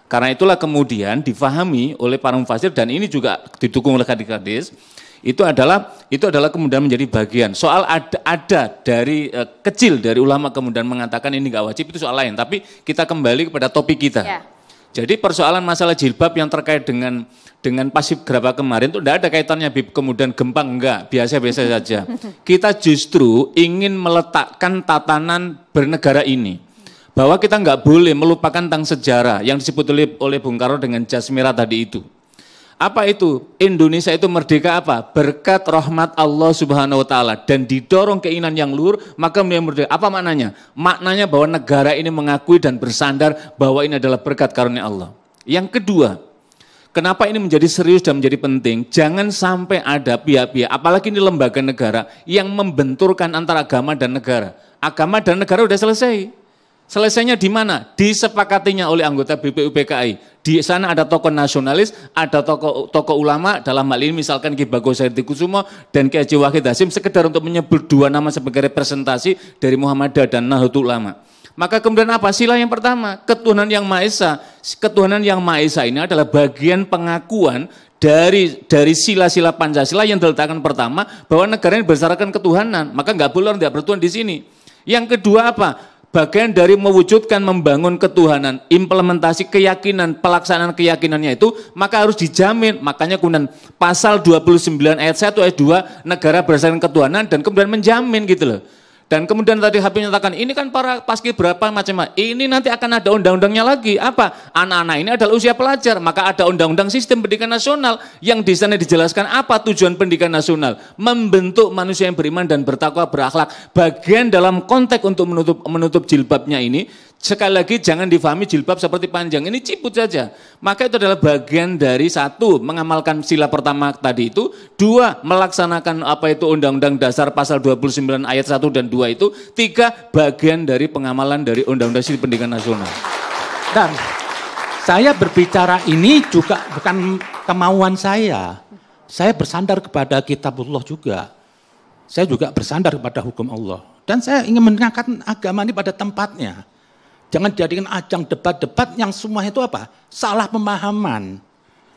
Karena itulah kemudian difahami oleh para mufasir dan ini juga didukung oleh kadis-kadis itu adalah itu adalah kemudian menjadi bagian. Soal ada, ada dari e, kecil dari ulama kemudian mengatakan ini nggak wajib itu soal lain. Tapi kita kembali kepada topik kita. yeah. Jadi persoalan masalah jilbab yang terkait dengan dengan pasif gerabah kemarin itu tidak ada kaitannya Bib kemudian gempang enggak, biasa-biasa saja. Kita justru ingin meletakkan tatanan bernegara ini bahwa kita nggak boleh melupakan tentang sejarah yang disebut oleh, oleh Bung Karno dengan jas merah tadi itu. Apa itu? Indonesia itu merdeka apa? Berkat rahmat Allah Subhanahu wa taala dan didorong keinginan yang luhur, maka menjadi merdeka. Apa maknanya? Maknanya bahwa negara ini mengakui dan bersandar bahwa ini adalah berkat karunia Allah. Yang kedua, kenapa ini menjadi serius dan menjadi penting? Jangan sampai ada pihak-pihak, apalagi ini lembaga negara yang membenturkan antara agama dan negara. Agama dan negara sudah selesai. Selesainya di mana? Disepakatinya oleh anggota BPUPKI. Di sana ada tokoh nasionalis, ada tokoh tokoh ulama, dalam hal ini misalkan Ki Bagus Kusumo dan Ki Haji Wahid Hasim sekedar untuk menyebut dua nama sebagai representasi dari Muhammadiyah dan Nahdlatul Ulama. Maka kemudian apa? Sila yang pertama, ketuhanan yang Maha Esa. Ketuhanan yang Maha Esa ini adalah bagian pengakuan dari dari sila-sila Pancasila yang diletakkan pertama bahwa negara ini berdasarkan ketuhanan, maka nggak boleh orang tidak bertuhan di sini. Yang kedua apa? bagian dari mewujudkan membangun ketuhanan, implementasi keyakinan, pelaksanaan keyakinannya itu maka harus dijamin. Makanya kemudian pasal 29 ayat 1 ayat 2 negara berdasarkan ketuhanan dan kemudian menjamin gitu loh. Dan kemudian tadi Habib nyatakan ini kan para paski berapa macam-macam. Ini nanti akan ada undang-undangnya lagi. Apa? Anak-anak ini adalah usia pelajar, maka ada undang-undang sistem pendidikan nasional yang di sana dijelaskan apa tujuan pendidikan nasional. Membentuk manusia yang beriman dan bertakwa berakhlak. Bagian dalam konteks untuk menutup menutup jilbabnya ini, Sekali lagi jangan difahami jilbab seperti panjang, ini ciput saja. Maka itu adalah bagian dari satu, mengamalkan sila pertama tadi itu, dua, melaksanakan apa itu Undang-Undang Dasar Pasal 29 ayat 1 dan 2 itu, tiga, bagian dari pengamalan dari Undang-Undang Sila Pendidikan Nasional. Dan saya berbicara ini juga bukan kemauan saya. Saya bersandar kepada kitabullah juga. Saya juga bersandar kepada hukum Allah. Dan saya ingin mengangkat agama ini pada tempatnya. Jangan jadikan ajang debat-debat yang semua itu apa? Salah pemahaman.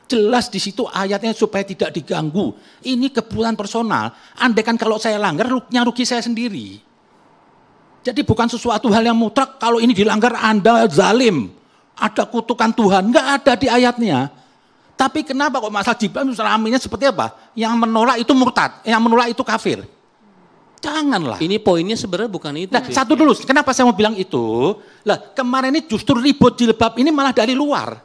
Jelas di situ ayatnya supaya tidak diganggu. Ini kebutuhan personal. Andaikan kalau saya langgar, yang rugi saya sendiri. Jadi bukan sesuatu hal yang mutlak kalau ini dilanggar Anda zalim. Ada kutukan Tuhan, enggak ada di ayatnya. Tapi kenapa kok masalah Jibril raminya seperti apa? Yang menolak itu murtad, yang menolak itu kafir. Janganlah. Ini poinnya sebenarnya bukan itu. Nah, satu dulu. Kenapa saya mau bilang itu? Lah, kemarin ini justru ribut di jilbab ini malah dari luar.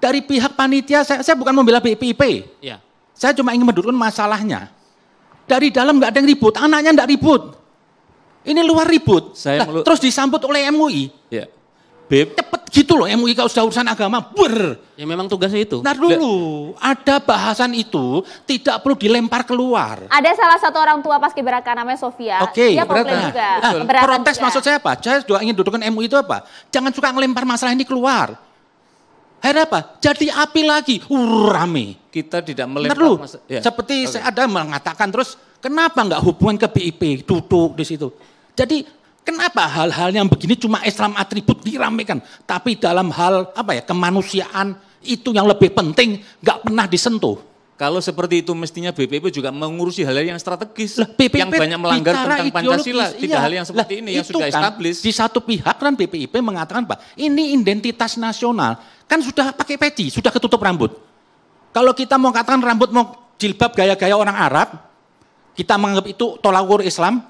Dari pihak panitia, saya, saya bukan membela PIP. Ya. Saya cuma ingin mendudukkan masalahnya. Dari dalam nggak ada yang ribut, anaknya nggak ribut. Ini luar ribut. Saya nah, terus disambut oleh MUI. Ya. Habib. Cepet gitu loh MUI kalau sudah urusan agama, ber. Ya memang tugasnya itu. nah dulu, ada bahasan itu tidak perlu dilempar keluar. Ada salah satu orang tua pas kiberakan namanya Sofia. Oke, okay, berat juga. Nah, protes juga. maksud saya apa? Saya juga ingin dudukkan MUI itu apa? Jangan suka ngelempar masalah ini keluar. Akhirnya apa? Jadi api lagi, uh, rame. Kita tidak nah, melempar. ya. seperti okay. saya ada mengatakan terus, kenapa nggak hubungan ke BIP, duduk di situ. Jadi Kenapa hal-hal yang begini cuma Islam atribut diramekan, tapi dalam hal apa ya kemanusiaan itu yang lebih penting nggak pernah disentuh. Kalau seperti itu mestinya BPP juga mengurusi hal-hal yang strategis lah, BPP yang banyak melanggar tentang Pancasila, iya. tidak hal yang seperti lah, ini yang sudah kan, established. Di satu pihak kan BPIP mengatakan Pak, ini identitas nasional kan sudah pakai peci, sudah ketutup rambut. Kalau kita mau katakan rambut mau jilbab gaya-gaya orang Arab, kita menganggap itu tolak ukur Islam,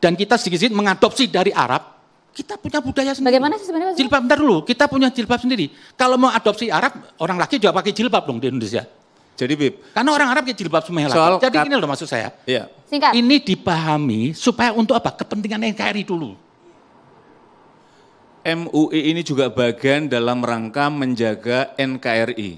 dan kita sedikit-sedikit mengadopsi dari Arab, kita punya budaya sendiri. Bagaimana sih sebenarnya? Jilbab, bentar dulu. Kita punya jilbab sendiri. Kalau mau adopsi Arab, orang laki juga pakai jilbab dong di Indonesia. Jadi Bib. Karena orang Arab pakai jilbab semuanya Soal laki. Jadi ini loh maksud saya. Iya. Singkat. Ini dipahami supaya untuk apa? Kepentingan NKRI dulu. MUI ini juga bagian dalam rangka menjaga NKRI.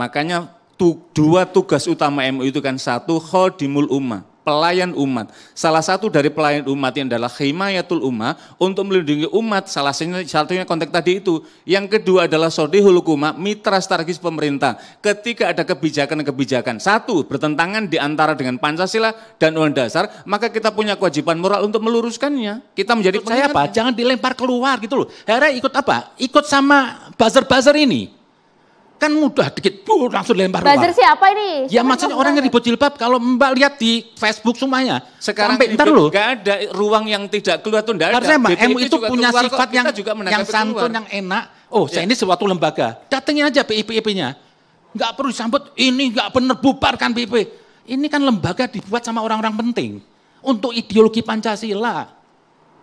Makanya tu, dua tugas utama MUI itu kan satu, khodimul ummah pelayan umat. Salah satu dari pelayan umat yang adalah khimayatul umat untuk melindungi umat. Salah satunya, satunya konteks tadi itu. Yang kedua adalah sodihul hukuma, mitra strategis pemerintah. Ketika ada kebijakan-kebijakan, satu bertentangan di antara dengan Pancasila dan Undang Dasar, maka kita punya kewajiban moral untuk meluruskannya. Kita menjadi saya apa? Jangan dilempar keluar gitu loh. Hera ikut apa? Ikut sama buzzer-buzzer ini Kan mudah dikit, buh, langsung lempar rumah. Buzzer siapa ini? Ya Cuman maksudnya orang yang ribut jilbab, kalau mbak lihat di Facebook semuanya. Sekarang sampai, ntar dulu. Gak ada ruang yang tidak keluar tuh enggak ada. Karena itu punya keluar, sifat yang, juga yang santun, yang enak. Oh, ya. saya ini suatu lembaga. Datengin aja PIP-IP-nya. Gak perlu disambut, ini enggak bubar bubarkan PIP. Ini kan lembaga dibuat sama orang-orang penting. Untuk ideologi Pancasila.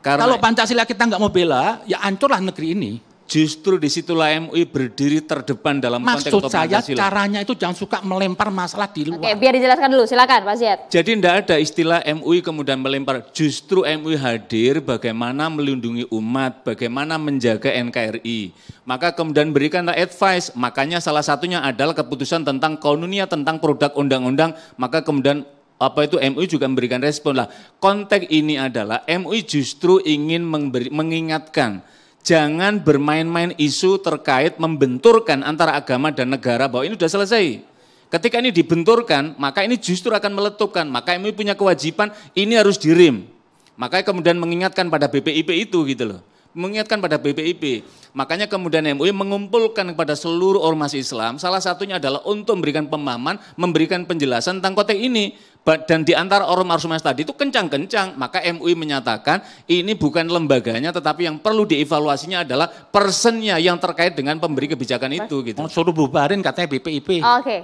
Karena... Kalau Pancasila kita nggak mau bela, ya ancurlah negeri ini. Justru disitulah MUI berdiri terdepan dalam Maksud konteks Maksud saya caranya itu jangan suka melempar masalah di luar. Oke, biar dijelaskan dulu, silakan Pak Ziad. Jadi tidak ada istilah MUI kemudian melempar. Justru MUI hadir bagaimana melindungi umat, bagaimana menjaga NKRI. Maka kemudian berikanlah advice, makanya salah satunya adalah keputusan tentang konunia, tentang produk undang-undang, maka kemudian apa itu MUI juga memberikan respon lah. Konteks ini adalah MUI justru ingin memberi, mengingatkan Jangan bermain-main isu terkait membenturkan antara agama dan negara bahwa ini sudah selesai. Ketika ini dibenturkan, maka ini justru akan meletupkan. Maka MUI punya kewajiban ini harus dirim. Makanya kemudian mengingatkan pada BPIP itu gitu loh. Mengingatkan pada BPIP. Makanya kemudian MUI mengumpulkan kepada seluruh ormas Islam, salah satunya adalah untuk memberikan pemahaman, memberikan penjelasan tentang konteks ini dan di antara ormas ormas tadi itu kencang-kencang, maka MUI menyatakan ini bukan lembaganya tetapi yang perlu dievaluasinya adalah personnya yang terkait dengan pemberi kebijakan itu gitu. Suruh bubarin katanya BPIP. Oh, Oke. Okay.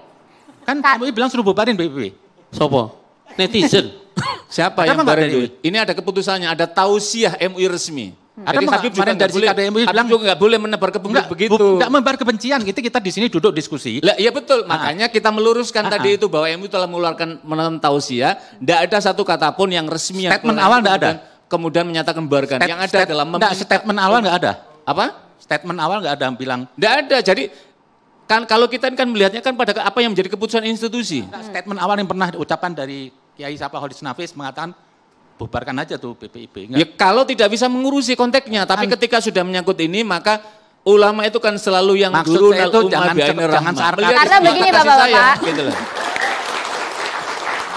Kan MUI bilang suruh bubarin BPIP. Sopo? Netizen. Siapa yang bubarin? Ini ada keputusannya, ada tausiah MUI resmi. Hmm. Ada Jadi hakim juga dari boleh, KDMU bilang juga nggak boleh menebar kebencian begitu. Enggak menebar kebencian, kita kita di sini duduk diskusi. Lah, iya betul, ah. makanya kita meluruskan tadi ah, ah. itu bahwa MUI telah mengeluarkan menentang tausiah, enggak ada satu kata pun yang resmi yang statement awal enggak ada. Kemudian menyatakan membarkan. yang ada stat, dalam enggak, statement awal enggak ada. Apa? Statement awal enggak ada yang bilang. Enggak ada. Jadi kan kalau kita kan melihatnya kan pada apa yang menjadi keputusan institusi. statement awal yang pernah diucapkan dari Kiai Sapa Holis Nafis mengatakan bubarkan aja tuh PPIB. Enggak. Ya, kalau tidak bisa mengurusi konteksnya, tapi kan. ketika sudah menyangkut ini maka ulama itu kan selalu yang Maksud guru itu jangan jangan sarkas. Karena begini Bapak-bapak. Gitu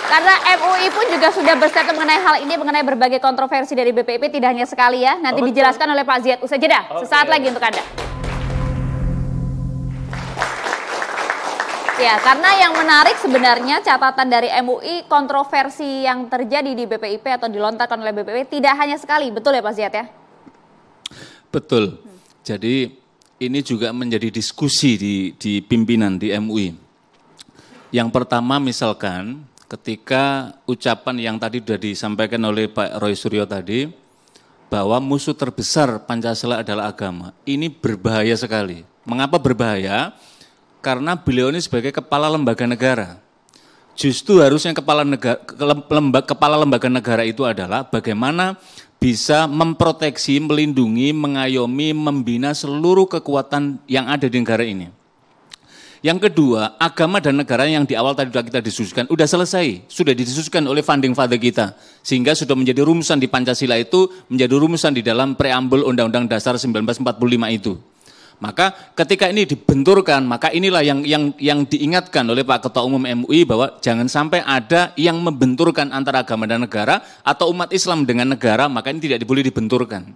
Karena MUI pun juga sudah berstatement mengenai hal ini, mengenai berbagai kontroversi dari BPIP, tidak hanya sekali ya. Nanti oh, dijelaskan oleh Pak Ziad. Usai jeda, okay. sesaat lagi untuk Anda. Ya, karena yang menarik sebenarnya catatan dari MUI kontroversi yang terjadi di BPIP atau dilontarkan oleh BPIP tidak hanya sekali, betul ya Pak Ziat ya? Betul. Jadi ini juga menjadi diskusi di, di pimpinan di MUI. Yang pertama misalkan ketika ucapan yang tadi sudah disampaikan oleh Pak Roy Suryo tadi bahwa musuh terbesar Pancasila adalah agama. Ini berbahaya sekali. Mengapa Berbahaya karena beliau ini sebagai kepala lembaga negara. Justru harusnya kepala negara kepala lembaga negara itu adalah bagaimana bisa memproteksi, melindungi, mengayomi, membina seluruh kekuatan yang ada di negara ini. Yang kedua, agama dan negara yang di awal tadi sudah kita diskusikan, sudah selesai, sudah didiskusikan oleh funding father kita. Sehingga sudah menjadi rumusan di Pancasila itu, menjadi rumusan di dalam preambul Undang-Undang Dasar 1945 itu. Maka ketika ini dibenturkan, maka inilah yang yang yang diingatkan oleh Pak Ketua Umum MUI bahwa jangan sampai ada yang membenturkan antara agama dan negara atau umat Islam dengan negara, maka ini tidak boleh dibenturkan.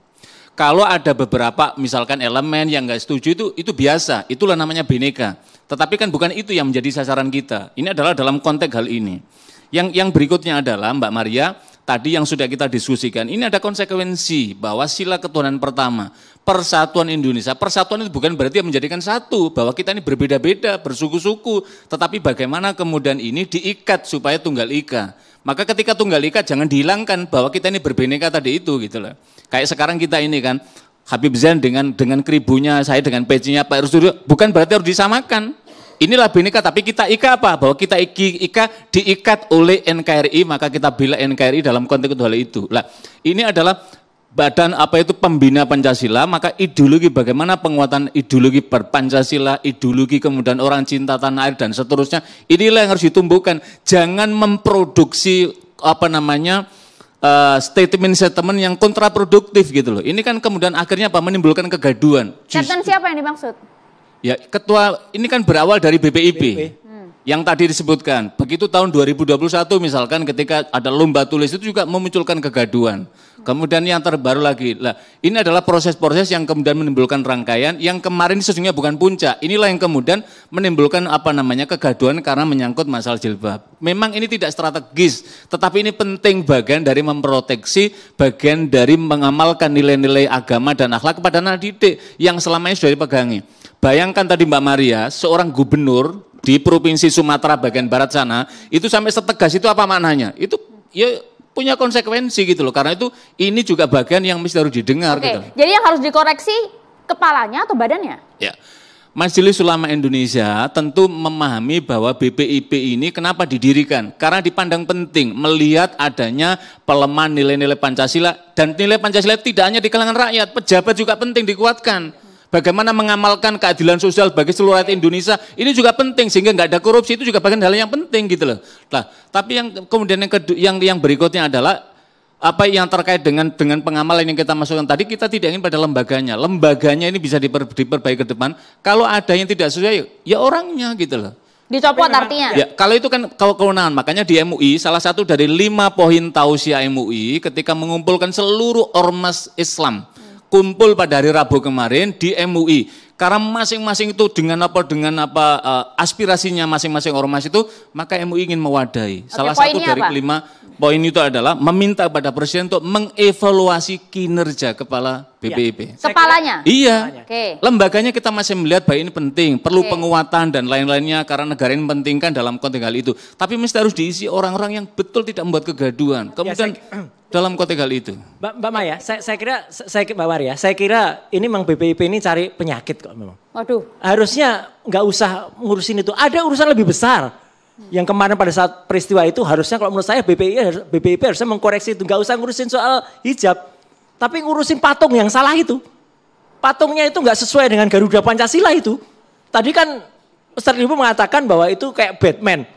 Kalau ada beberapa misalkan elemen yang nggak setuju itu itu biasa, itulah namanya bineka. Tetapi kan bukan itu yang menjadi sasaran kita. Ini adalah dalam konteks hal ini. Yang yang berikutnya adalah Mbak Maria, tadi yang sudah kita diskusikan, ini ada konsekuensi bahwa sila ketuhanan pertama, persatuan Indonesia. Persatuan itu bukan berarti menjadikan satu, bahwa kita ini berbeda-beda, bersuku-suku, tetapi bagaimana kemudian ini diikat supaya tunggal ika. Maka ketika tunggal ika jangan dihilangkan bahwa kita ini berbeda tadi itu gitu loh. Kayak sekarang kita ini kan Habib Zain dengan dengan kribunya, saya dengan pecinya Pak Erus bukan berarti harus disamakan. Inilah bineka, tapi kita ika apa? Bahwa kita iki, ika diikat oleh NKRI, maka kita bila NKRI dalam konteks hal itu. Lah, ini adalah badan apa itu pembina Pancasila, maka ideologi bagaimana penguatan ideologi berpancasila, ideologi kemudian orang cinta tanah air dan seterusnya, inilah yang harus ditumbuhkan. Jangan memproduksi apa namanya eh, statement-statement yang kontraproduktif gitu loh. Ini kan kemudian akhirnya apa menimbulkan kegaduan. Statement siapa yang dimaksud? Ya, ketua ini kan berawal dari BPIP BPIP. Hmm. Yang tadi disebutkan, begitu tahun 2021 misalkan ketika ada lomba tulis itu juga memunculkan kegaduan. Kemudian yang terbaru lagi, lah ini adalah proses-proses yang kemudian menimbulkan rangkaian yang kemarin sesungguhnya bukan puncak. Inilah yang kemudian menimbulkan apa namanya kegaduan karena menyangkut masalah jilbab. Memang ini tidak strategis, tetapi ini penting bagian dari memproteksi, bagian dari mengamalkan nilai-nilai agama dan akhlak kepada anak didik yang selama ini sudah dipegangi. Bayangkan tadi Mbak Maria, seorang gubernur di provinsi Sumatera bagian barat sana, itu sampai setegas itu apa maknanya? Itu ya punya konsekuensi gitu loh. Karena itu ini juga bagian yang mesti harus didengar Oke, gitu. Jadi yang harus dikoreksi kepalanya atau badannya? Ya. Majelis Ulama Indonesia tentu memahami bahwa BPIP ini kenapa didirikan? Karena dipandang penting melihat adanya pelemahan nilai-nilai Pancasila dan nilai Pancasila tidak hanya di kalangan rakyat, pejabat juga penting dikuatkan Bagaimana mengamalkan keadilan sosial bagi seluruh rakyat Indonesia ini juga penting sehingga nggak ada korupsi itu juga bagian hal yang penting gitu loh. Nah, tapi yang kemudian yang kedua, yang yang berikutnya adalah apa yang terkait dengan dengan pengamalan yang kita masukkan tadi kita tidak ingin pada lembaganya. Lembaganya ini bisa diper, diperbaiki ke depan. Kalau ada yang tidak sesuai ya orangnya gitu loh. Dicopot artinya. Ya, kalau itu kan kalau kewenangan. Makanya di MUI salah satu dari lima poin tausiah MUI ketika mengumpulkan seluruh ormas Islam kumpul pada hari Rabu kemarin di MUI. Karena masing-masing itu dengan apa dengan apa uh, aspirasinya masing-masing ormas itu, maka MUI ingin mewadahi. Oke, Salah satu dari apa? kelima poin itu adalah meminta pada presiden untuk mengevaluasi kinerja kepala BPIP. Iya. Kepalanya? Iya. Okay. Lembaganya kita masih melihat bahwa ini penting, perlu okay. penguatan dan lain-lainnya karena negara ini pentingkan dalam konteks hal itu. Tapi mesti harus diisi orang-orang yang betul tidak membuat kegaduhan. Iya, Kemudian ya, saya, dalam konteks hal itu. Mbak, Mbak Maya, saya, saya kira saya Mbak Maria, saya kira ini memang BPIP ini cari penyakit kok memang. Waduh. Harusnya nggak usah ngurusin itu. Ada urusan lebih besar hmm. yang kemarin pada saat peristiwa itu harusnya kalau menurut saya BPI BPIP harusnya mengkoreksi itu nggak usah ngurusin soal hijab tapi ngurusin patung yang salah itu. Patungnya itu nggak sesuai dengan Garuda Pancasila itu. Tadi kan Ustaz Ibu mengatakan bahwa itu kayak Batman.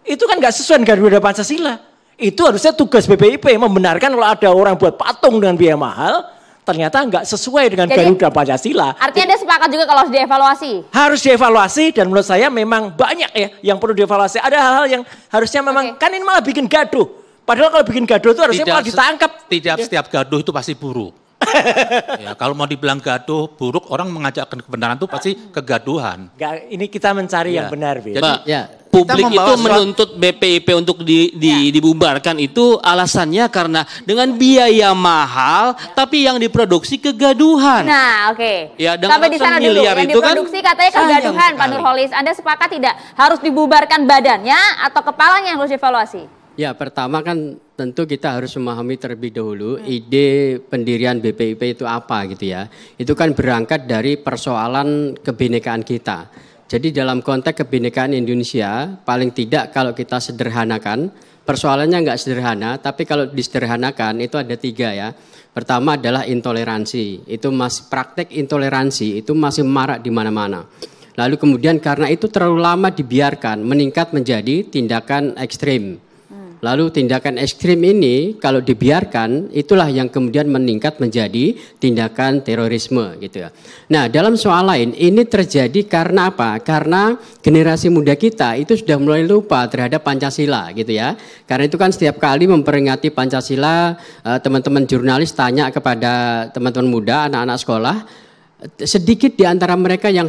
Itu kan nggak sesuai dengan Garuda Pancasila. Itu harusnya tugas BPIP membenarkan kalau ada orang buat patung dengan biaya mahal, ternyata nggak sesuai dengan Jadi, Garuda Pancasila. Artinya dia sepakat juga kalau harus dievaluasi? Harus dievaluasi dan menurut saya memang banyak ya yang perlu dievaluasi. Ada hal-hal yang harusnya memang, okay. kan ini malah bikin gaduh Padahal kalau bikin gaduh itu harusnya malah ditangkap. Tidak ya. setiap gaduh itu pasti buruk. ya, kalau mau dibilang gaduh buruk, orang mengajakkan kebenaran itu pasti kegaduhan. Enggak, ini kita mencari ya. yang benar, Bi. Jadi, ya. Publik itu menuntut BPIP untuk di, di, ya. dibubarkan itu alasannya karena dengan biaya mahal, ya. tapi yang diproduksi kegaduhan. Nah, oke. Okay. Ya, dengan Sampai di sana dulu. Yang kan diproduksi kan, katanya kegaduhan, Pak Nurholis. Anda sepakat tidak harus dibubarkan badannya atau kepalanya yang harus dievaluasi? Ya, pertama kan tentu kita harus memahami terlebih dahulu hmm. ide pendirian BPIP itu apa gitu ya. Itu kan berangkat dari persoalan kebinekaan kita. Jadi dalam konteks kebinekaan Indonesia, paling tidak kalau kita sederhanakan, persoalannya nggak sederhana, tapi kalau disederhanakan itu ada tiga ya. Pertama adalah intoleransi, itu masih praktek intoleransi, itu masih marak di mana-mana. Lalu kemudian karena itu terlalu lama dibiarkan, meningkat menjadi tindakan ekstrim Lalu tindakan ekstrim ini kalau dibiarkan itulah yang kemudian meningkat menjadi tindakan terorisme gitu ya. Nah dalam soal lain ini terjadi karena apa? Karena generasi muda kita itu sudah mulai lupa terhadap Pancasila gitu ya. Karena itu kan setiap kali memperingati Pancasila eh, teman-teman jurnalis tanya kepada teman-teman muda anak-anak sekolah sedikit di antara mereka yang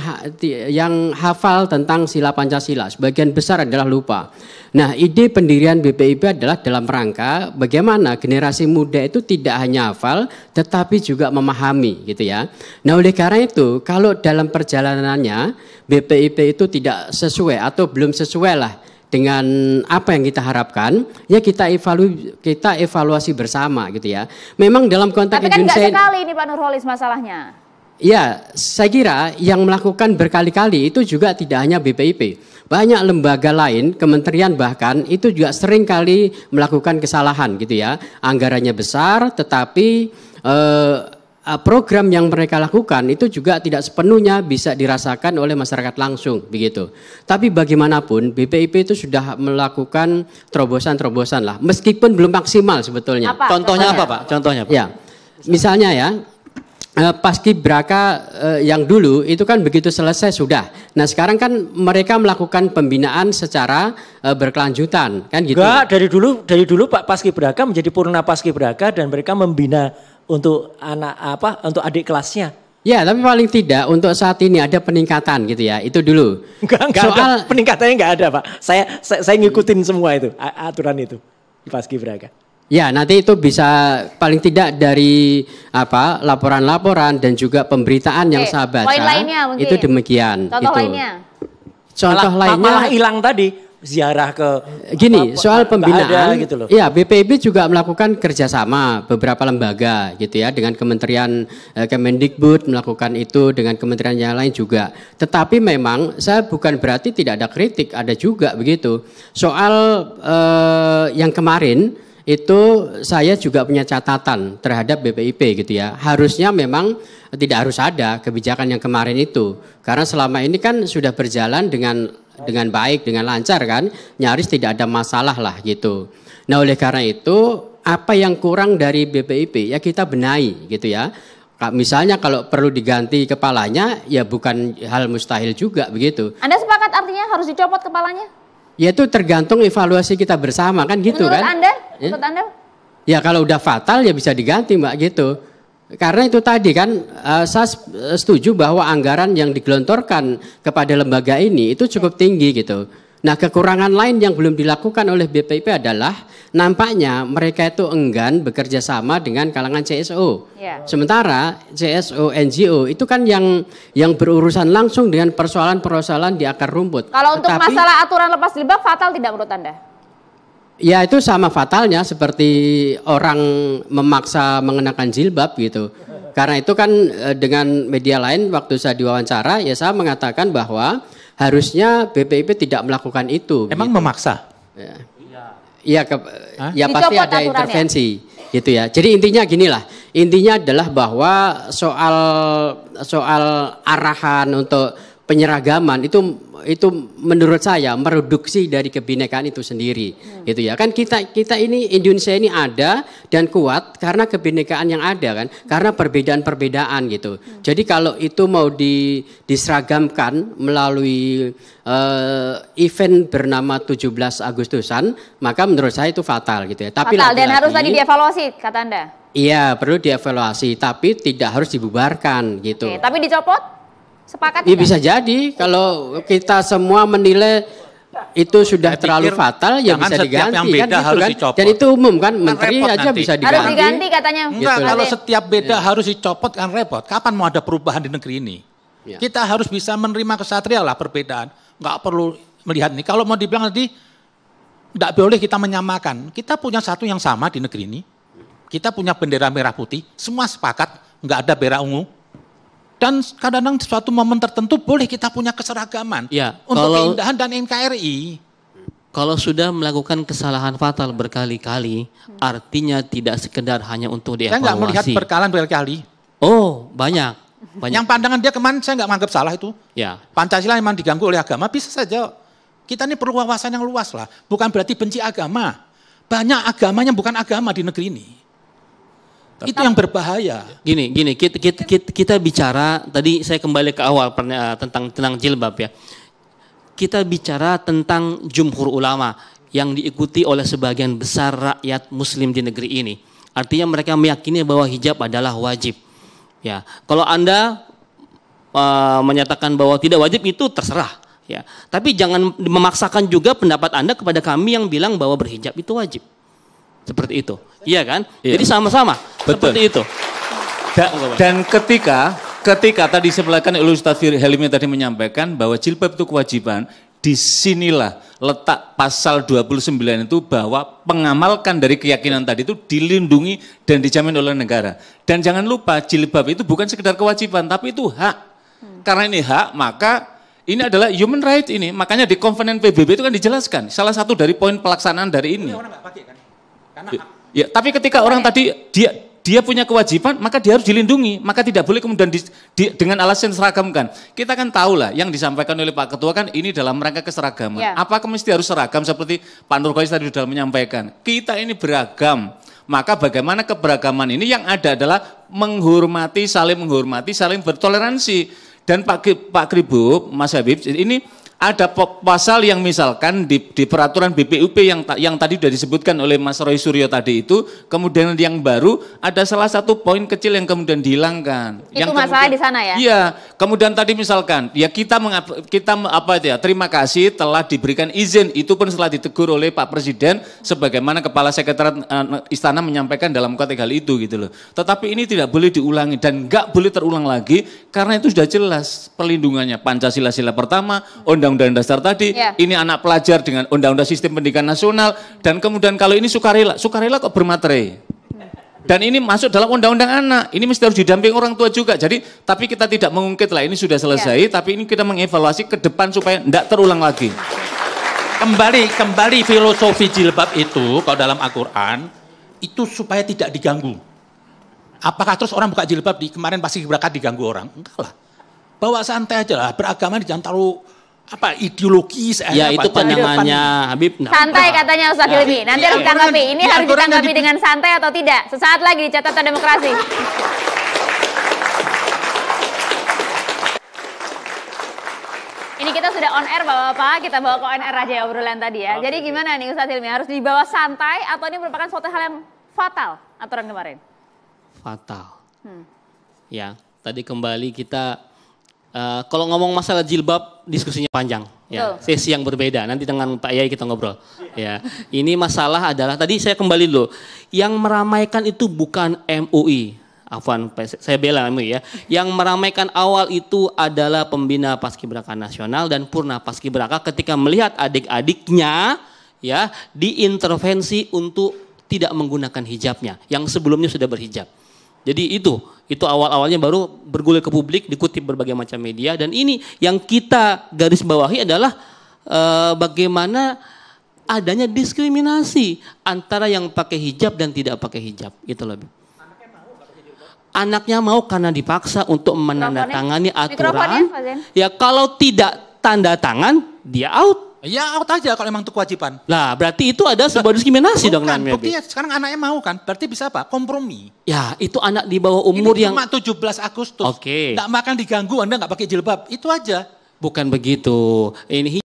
yang hafal tentang sila Pancasila, sebagian besar adalah lupa. Nah, ide pendirian BPIP adalah dalam rangka bagaimana generasi muda itu tidak hanya hafal tetapi juga memahami gitu ya. Nah, oleh karena itu kalau dalam perjalanannya BPIP itu tidak sesuai atau belum sesuai lah dengan apa yang kita harapkan, ya kita evalu kita evaluasi bersama gitu ya. Memang dalam konteks Tapi kan Indonesia, sekali ini Pak Nurholis masalahnya. Ya, saya kira yang melakukan berkali-kali itu juga tidak hanya BPIP. Banyak lembaga lain, kementerian bahkan itu juga sering kali melakukan kesalahan gitu ya. Anggarannya besar tetapi eh, eh, program yang mereka lakukan itu juga tidak sepenuhnya bisa dirasakan oleh masyarakat langsung begitu. Tapi bagaimanapun BPIP itu sudah melakukan terobosan-terobosan lah meskipun belum maksimal sebetulnya. Apa? Contohnya, Contohnya apa, Pak? Contohnya, Pak. Ya. Misalnya ya, Eh, Paskibraka eh, yang dulu itu kan begitu selesai sudah. Nah sekarang kan mereka melakukan pembinaan secara eh, berkelanjutan kan gitu. Enggak, dari dulu dari dulu Pak Paskibraka menjadi purna Paskibraka dan mereka membina untuk anak apa untuk adik kelasnya. Ya, tapi paling tidak untuk saat ini ada peningkatan gitu ya. Itu dulu. Enggak, enggak Soal enggak, peningkatannya enggak ada, Pak. Saya, saya saya ngikutin semua itu aturan itu di Paski Ya, nanti itu bisa paling tidak dari apa laporan-laporan dan juga pemberitaan Oke, yang saya baca. Poin kan? lainnya mungkin. Itu demikian. Contoh itu. lainnya. Contoh malah, lainnya malah hilang tadi ziarah ke gini apa, soal pembinaan ada, gitu loh. Ya, BPIB juga melakukan kerjasama beberapa lembaga gitu ya dengan Kementerian eh, Kemendikbud melakukan itu dengan kementerian yang lain juga. Tetapi memang saya bukan berarti tidak ada kritik, ada juga begitu. Soal eh, yang kemarin itu saya juga punya catatan terhadap BPIP gitu ya. Harusnya memang tidak harus ada kebijakan yang kemarin itu. Karena selama ini kan sudah berjalan dengan dengan baik, dengan lancar kan, nyaris tidak ada masalah lah gitu. Nah, oleh karena itu apa yang kurang dari BPIP ya kita benahi gitu ya. Misalnya kalau perlu diganti kepalanya ya bukan hal mustahil juga begitu. Anda sepakat artinya harus dicopot kepalanya? Ya itu tergantung evaluasi kita bersama kan gitu Menurut kan? Anda? Ya? Menurut Anda? Ya kalau udah fatal ya bisa diganti mbak gitu. Karena itu tadi kan uh, saya eh, setuju bahwa anggaran yang digelontorkan kepada lembaga ini itu cukup tinggi gitu. Nah kekurangan lain yang belum dilakukan oleh BPIP adalah nampaknya mereka itu enggan bekerja sama dengan kalangan CSO. Yeah. Sementara CSO NGO itu kan yang yang berurusan langsung dengan persoalan-persoalan di akar rumput. Kalau untuk Tetapi, masalah aturan lepas jilbab fatal tidak menurut anda? Ya itu sama fatalnya seperti orang memaksa mengenakan jilbab gitu. Karena itu kan eh, dengan media lain waktu saya diwawancara ya saya mengatakan bahwa Harusnya BPIP tidak melakukan itu. Emang gitu. memaksa? Ya, iya. Iya, ya, ke, ya pasti ada aturannya. intervensi gitu ya. Jadi intinya ginilah, intinya adalah bahwa soal soal arahan untuk penyeragaman itu itu menurut saya mereduksi dari kebinekaan itu sendiri hmm. gitu ya kan kita kita ini Indonesia ini ada dan kuat karena kebinekaan yang ada kan hmm. karena perbedaan-perbedaan gitu hmm. jadi kalau itu mau di, diseragamkan melalui uh, event bernama 17 Agustusan maka menurut saya itu fatal gitu ya tapi fatal lagi, dan harus tadi dievaluasi kata anda Iya perlu dievaluasi tapi tidak harus dibubarkan gitu Oke, tapi dicopot Sepakat? Ya, bisa jadi kalau kita semua menilai itu sudah Saya terlalu fatal ya bisa diganti yang kan beda kan harus kan? dicopot. Dan itu umum kan, kan menteri aja nanti. bisa diganti. Harus diganti katanya. Enggak, gitu. kalau iya. setiap beda ya. harus dicopot kan repot. Kapan mau ada perubahan di negeri ini? Ya. Kita harus bisa menerima kesatria lah perbedaan. Enggak perlu melihat nih. Kalau mau dibilang nanti enggak boleh kita menyamakan. Kita punya satu yang sama di negeri ini. Kita punya bendera merah putih, semua sepakat, enggak ada bendera ungu dan kadang-kadang suatu momen tertentu boleh kita punya keseragaman ya, untuk kalau, keindahan dan NKRI. Kalau sudah melakukan kesalahan fatal berkali-kali, artinya tidak sekedar hanya untuk dievaluasi. Saya nggak melihat perkalan berkali. kali Oh, banyak. banyak. Yang pandangan dia kemarin saya nggak menganggap salah itu. Ya. Pancasila memang diganggu oleh agama, bisa saja. Kita ini perlu wawasan yang luas lah. Bukan berarti benci agama. Banyak agamanya bukan agama di negeri ini. Tapi, itu yang berbahaya. Gini, gini, kita, kita, kita, kita bicara tadi saya kembali ke awal eh, tentang tentang jilbab ya. Kita bicara tentang jumhur ulama yang diikuti oleh sebagian besar rakyat muslim di negeri ini. Artinya mereka meyakini bahwa hijab adalah wajib. Ya, kalau Anda e, menyatakan bahwa tidak wajib itu terserah, ya. Tapi jangan memaksakan juga pendapat Anda kepada kami yang bilang bahwa berhijab itu wajib. Seperti itu. Iya. iya kan? Iya. Jadi sama-sama. Seperti itu. Da dan ketika ketika tadi sebelahkan oleh Ustaz Helmi tadi menyampaikan bahwa jilbab itu kewajiban, disinilah letak pasal 29 itu bahwa pengamalkan dari keyakinan tadi itu dilindungi dan dijamin oleh negara. Dan jangan lupa jilbab itu bukan sekedar kewajiban tapi itu hak. Hmm. Karena ini hak maka ini adalah human right ini. Makanya di konvenen PBB itu kan dijelaskan salah satu dari poin pelaksanaan dari ini. Karena ya, ya, tapi ketika orang tadi dia dia punya kewajiban, maka dia harus dilindungi. Maka tidak boleh kemudian di, di, dengan alasan seragamkan. Kita kan tahu lah yang disampaikan oleh Pak Ketua kan ini dalam rangka keseragaman. Yeah. Apakah mesti harus seragam seperti Pak Nurkolis tadi sudah menyampaikan. Kita ini beragam. Maka bagaimana keberagaman ini yang ada adalah menghormati, saling menghormati, saling bertoleransi. Dan Pak, Pak Kribo, Mas Habib, ini ada pasal yang misalkan di, di peraturan BPUP yang yang tadi sudah disebutkan oleh Mas Roy Suryo tadi itu, kemudian yang baru ada salah satu poin kecil yang kemudian dihilangkan. Itu yang masalah kemudian, di sana ya? Iya, kemudian tadi misalkan ya kita mengap, kita apa itu ya terima kasih telah diberikan izin itu pun setelah ditegur oleh Pak Presiden sebagaimana Kepala Sekretariat eh, Istana menyampaikan dalam konteks hal itu gitu loh. Tetapi ini tidak boleh diulangi dan nggak boleh terulang lagi karena itu sudah jelas pelindungannya Pancasila sila pertama, Undang undang-undang dasar tadi, ya. ini anak pelajar dengan undang-undang sistem pendidikan nasional, dan kemudian kalau ini sukarela, sukarela kok bermaterai. Dan ini masuk dalam undang-undang anak, ini mesti harus didamping orang tua juga. Jadi, tapi kita tidak mengungkit lah, ini sudah selesai, ya. tapi ini kita mengevaluasi ke depan supaya tidak terulang lagi. Kembali, kembali filosofi jilbab itu, kalau dalam Al-Quran, itu supaya tidak diganggu. Apakah terus orang buka jilbab di kemarin pasti berangkat diganggu orang? Enggak lah. Bawa santai aja lah, beragama jangan terlalu apa ideologis ya apa, itu pandangannya Habib nah, santai katanya Ustaz nah, Hilmi nanti iya. iya, harus ditanggapi ini harus ditanggapi dengan santai atau tidak sesaat lagi di catatan demokrasi Ini kita sudah on air Bapak-Bapak, kita bawa ke on air aja ya obrolan tadi ya. Jadi gimana nih Ustaz Hilmi, harus dibawa santai atau ini merupakan suatu hal yang fatal aturan kemarin? Fatal. Hmm. Ya, tadi kembali kita Uh, kalau ngomong masalah jilbab, diskusinya panjang. Ya, sesi yang berbeda. Nanti dengan Pak Yai kita ngobrol. Ya, ini masalah adalah tadi saya kembali dulu. Yang meramaikan itu bukan MUI, Afwan, saya bela MUI ya. Yang meramaikan awal itu adalah pembina paskibraka nasional dan purna paskibraka ketika melihat adik-adiknya ya diintervensi untuk tidak menggunakan hijabnya yang sebelumnya sudah berhijab. Jadi itu itu awal-awalnya baru bergulir ke publik, dikutip berbagai macam media. Dan ini yang kita garis bawahi adalah e, bagaimana adanya diskriminasi antara yang pakai hijab dan tidak pakai hijab. Itu lebih. Anaknya mau karena dipaksa untuk menandatangani aturan. Ya kalau tidak tanda tangan, dia out Ya out aja kalau emang itu kewajiban. Lah berarti itu ada sebuah diskriminasi Bukan, dong namanya. Buktinya sekarang anaknya mau kan, berarti bisa apa? Kompromi. Ya itu anak di bawah umur Ini yang... cuma 17 Agustus. Oke. Okay. Nggak makan diganggu, Anda nggak pakai jilbab. Itu aja. Bukan begitu. Ini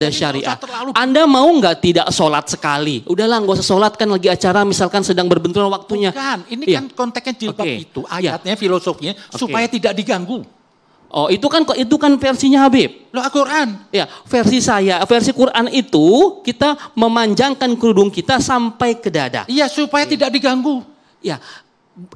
ada syariah. Anda mau nggak tidak sholat sekali? Udahlah nggak usah sholat kan lagi acara misalkan sedang berbenturan waktunya. Bukan, ini ya. kan konteksnya jilbab okay. itu iya. ayatnya ya. filosofinya okay. supaya tidak diganggu. Oh, itu kan kok itu kan versinya Habib. Loh, Al-Qur'an. Ya, versi saya, versi Quran itu kita memanjangkan kerudung kita sampai ke dada. Iya, supaya ya. tidak diganggu. Ya,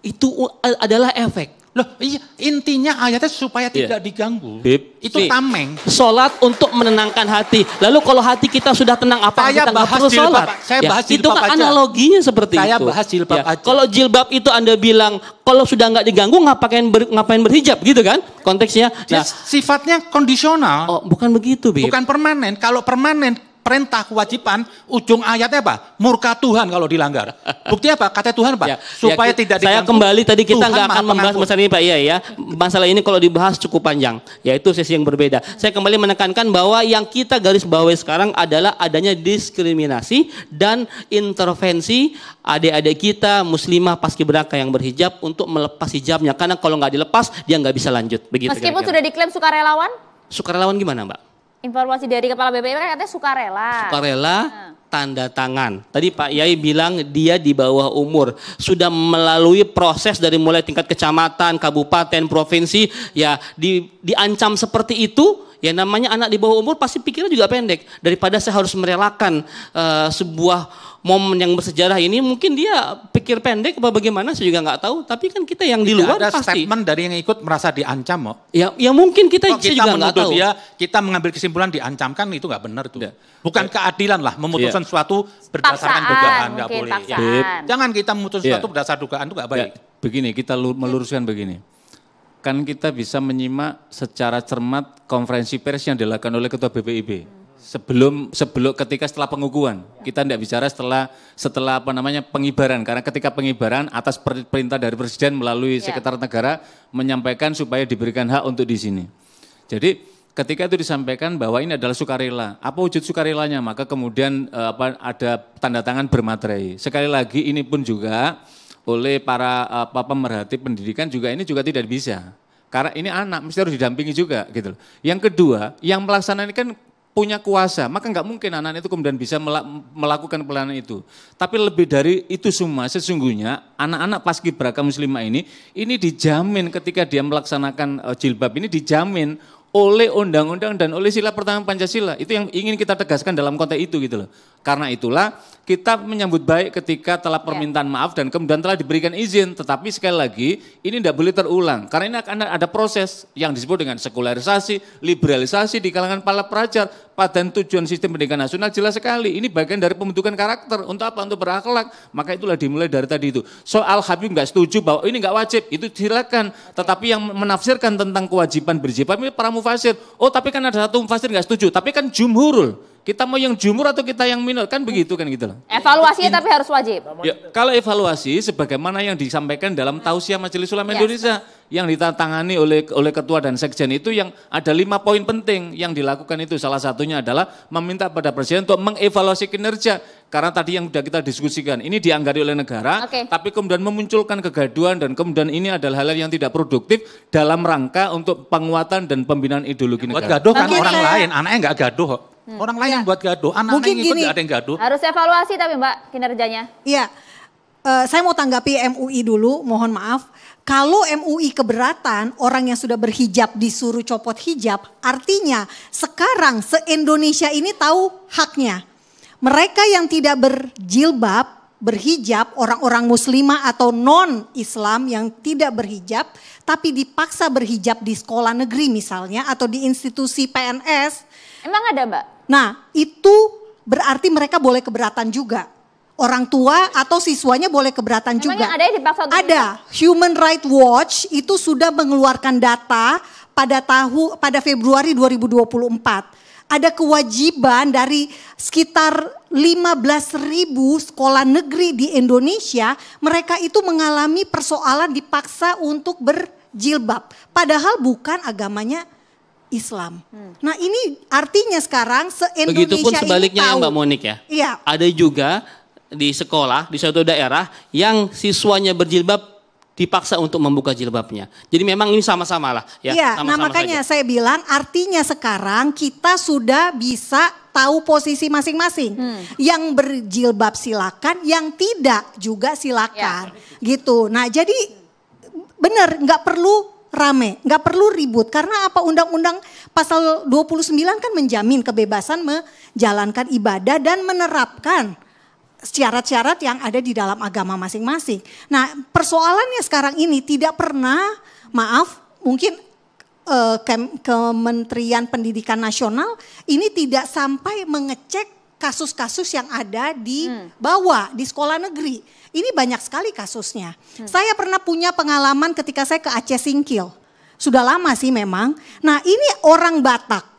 itu adalah efek. Loh, iya, intinya ayatnya supaya iya. tidak diganggu. Bip. Itu Bip. tameng. Salat untuk menenangkan hati. Lalu kalau hati kita sudah tenang apa saya kita bahas perlu salat? Saya ya. bahas Itu kan aja. analoginya seperti saya itu. Saya bahas jilbab ya. aja. Kalau jilbab itu Anda bilang kalau sudah enggak diganggu ngapain ber, ngapain berhijab gitu kan? Konteksnya. Nah, sifatnya kondisional. Oh, bukan begitu, Bib. Bukan permanen. Kalau permanen perintah kewajiban, ujung ayatnya apa? Murka Tuhan kalau dilanggar. Bukti apa? Kata Tuhan Pak, ya, ya, supaya ya, tidak Saya kembali tadi kita nggak akan membahas masalah ini Pak, iya ya. Masalah ini kalau dibahas cukup panjang, yaitu sesi yang berbeda. Saya kembali menekankan bahwa yang kita garis bawahi sekarang adalah adanya diskriminasi dan intervensi adik-adik kita muslimah paskibraka yang berhijab untuk melepas hijabnya karena kalau nggak dilepas dia nggak bisa lanjut begitu meskipun kira -kira. sudah diklaim sukarelawan sukarelawan gimana mbak Informasi dari Kepala BPIP kan katanya sukarela. Sukarela, nah. tanda tangan. Tadi Pak Yai bilang dia di bawah umur. Sudah melalui proses dari mulai tingkat kecamatan, kabupaten, provinsi. Ya di, diancam seperti itu Ya namanya anak di bawah umur pasti pikirnya juga pendek. Daripada saya harus merelakan uh, sebuah momen yang bersejarah ini, mungkin dia pikir pendek apa bagaimana saya juga nggak tahu. Tapi kan kita yang di luar ada pasti. statement dari yang ikut merasa diancam kok. Ya, ya mungkin kita, kok oh, kita juga nggak tahu. Dia, kita mengambil kesimpulan diancamkan itu nggak benar tuh. Ya. Bukan ya. keadilan lah memutuskan ya. suatu berdasarkan paksaan, dugaan nggak boleh. Jangan kita memutuskan ya. suatu berdasarkan dugaan itu nggak ya, baik. Ya. Begini kita meluruskan begini kan kita bisa menyimak secara cermat konferensi pers yang dilakukan oleh Ketua BPIB sebelum sebelum ketika setelah pengukuhan kita tidak bicara setelah setelah apa namanya pengibaran karena ketika pengibaran atas perintah dari presiden melalui iya. Sekretaris negara menyampaikan supaya diberikan hak untuk di sini jadi ketika itu disampaikan bahwa ini adalah sukarela apa wujud sukarelanya maka kemudian eh, apa ada tanda tangan bermaterai sekali lagi ini pun juga oleh para apa, eh, pemerhati pendidikan juga ini juga tidak bisa. Karena ini anak mesti harus didampingi juga gitu loh. Yang kedua, yang melaksanakan kan punya kuasa, maka nggak mungkin anak itu kemudian bisa melakukan pelayanan itu. Tapi lebih dari itu semua, sesungguhnya anak-anak paskibraka muslimah ini, ini dijamin ketika dia melaksanakan eh, jilbab ini dijamin oleh undang-undang dan oleh sila pertama Pancasila. Itu yang ingin kita tegaskan dalam konteks itu gitu loh. Karena itulah kita menyambut baik ketika telah ya. permintaan ya. maaf dan kemudian telah diberikan izin. Tetapi sekali lagi ini tidak boleh terulang karena ini akan ada proses yang disebut dengan sekularisasi, liberalisasi di kalangan para pelajar. Padan tujuan sistem pendidikan nasional jelas sekali. Ini bagian dari pembentukan karakter. Untuk apa? Untuk berakhlak. Maka itulah dimulai dari tadi itu. Soal Habib nggak setuju bahwa ini nggak wajib, itu silakan. Tetapi yang menafsirkan tentang kewajiban berjibat ini para mufasir. Oh tapi kan ada satu mufasir nggak setuju. Tapi kan jumhurul kita mau yang jumur atau kita yang minor kan begitu kan gitu loh. Evaluasinya tapi harus wajib. Ya, kalau evaluasi sebagaimana yang disampaikan dalam hmm. tausiah Majelis Ulama Indonesia ya. Indonesia yang ditatangani oleh oleh ketua dan sekjen itu yang ada lima poin penting yang dilakukan itu salah satunya adalah meminta pada presiden untuk mengevaluasi kinerja karena tadi yang sudah kita diskusikan ini dianggari oleh negara okay. tapi kemudian memunculkan kegaduhan dan kemudian ini adalah hal yang tidak produktif dalam rangka untuk penguatan dan pembinaan ideologi Buat negara. Gaduh kan okay. orang lain, anaknya nggak gaduh. Hmm. Orang lain ya. buat gaduh, anak-anak Mungkin yang ikut gini, ada yang gaduh. Harus evaluasi tapi Mbak kinerjanya. Iya, uh, saya mau tanggapi MUI dulu, mohon maaf. Kalau MUI keberatan orang yang sudah berhijab disuruh copot hijab, artinya sekarang se-Indonesia ini tahu haknya. Mereka yang tidak berjilbab berhijab, orang-orang muslimah atau non-Islam yang tidak berhijab, tapi dipaksa berhijab di sekolah negeri misalnya atau di institusi PNS. Emang ada mbak? Nah itu berarti mereka boleh keberatan juga. Orang tua atau siswanya boleh keberatan Emang juga. ada yang dipaksa untuk Ada. Human Rights Watch itu sudah mengeluarkan data pada tahu pada Februari 2024 ada kewajiban dari sekitar 15 ribu sekolah negeri di Indonesia, mereka itu mengalami persoalan dipaksa untuk berjilbab. Padahal bukan agamanya Islam. Hmm. Nah ini artinya sekarang se-Indonesia Begitupun sebaliknya ya, Mbak Monik ya. Iya. Ada juga di sekolah di suatu daerah yang siswanya berjilbab dipaksa untuk membuka jilbabnya. Jadi memang ini ya, iya, nah, sama-sama lah. Ya, ya sama -sama nah makanya saja. saya bilang artinya sekarang kita sudah bisa tahu posisi masing-masing. Hmm. Yang berjilbab silakan, yang tidak juga silakan. Ya. Gitu. Nah jadi benar nggak perlu rame, nggak perlu ribut karena apa undang-undang pasal 29 kan menjamin kebebasan menjalankan ibadah dan menerapkan syarat-syarat yang ada di dalam agama masing-masing. Nah, persoalannya sekarang ini tidak pernah, maaf, mungkin eh, ke Kementerian Pendidikan Nasional ini tidak sampai mengecek kasus-kasus yang ada di hmm. bawah di sekolah negeri. Ini banyak sekali kasusnya. Hmm. Saya pernah punya pengalaman ketika saya ke Aceh Singkil. Sudah lama sih memang. Nah, ini orang Batak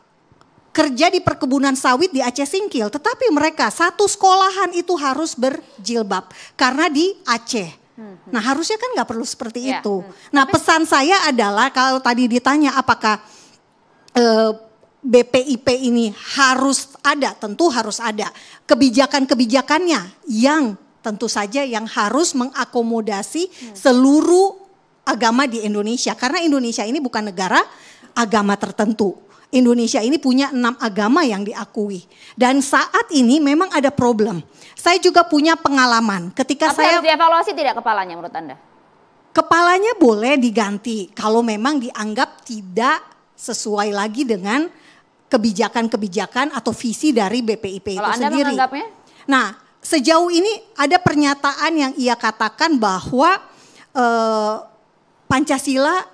kerja di perkebunan sawit di Aceh Singkil, tetapi mereka satu sekolahan itu harus berjilbab karena di Aceh. Hmm. Nah harusnya kan nggak perlu seperti ya. itu. Hmm. Nah pesan saya adalah kalau tadi ditanya apakah eh, BPIP ini harus ada, tentu harus ada kebijakan-kebijakannya yang tentu saja yang harus mengakomodasi hmm. seluruh agama di Indonesia karena Indonesia ini bukan negara agama tertentu. Indonesia ini punya enam agama yang diakui. Dan saat ini memang ada problem. Saya juga punya pengalaman ketika Tapi saya... harus dievaluasi tidak kepalanya menurut Anda? Kepalanya boleh diganti kalau memang dianggap tidak sesuai lagi dengan kebijakan-kebijakan atau visi dari BPIP kalau itu Anda sendiri. Menganggapnya? Nah, sejauh ini ada pernyataan yang ia katakan bahwa eh, Pancasila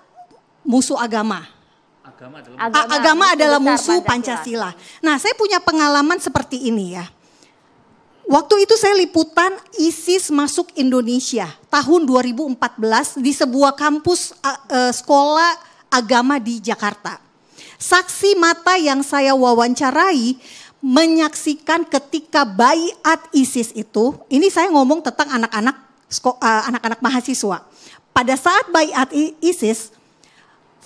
musuh agama agama adalah, agama, agama adalah musuh Pancasila. Pancasila. Nah, saya punya pengalaman seperti ini ya. Waktu itu saya liputan ISIS masuk Indonesia tahun 2014 di sebuah kampus uh, sekolah agama di Jakarta. Saksi mata yang saya wawancarai menyaksikan ketika bayat ISIS itu, ini saya ngomong tentang anak-anak e, anak-anak mahasiswa. Pada saat bayat ISIS,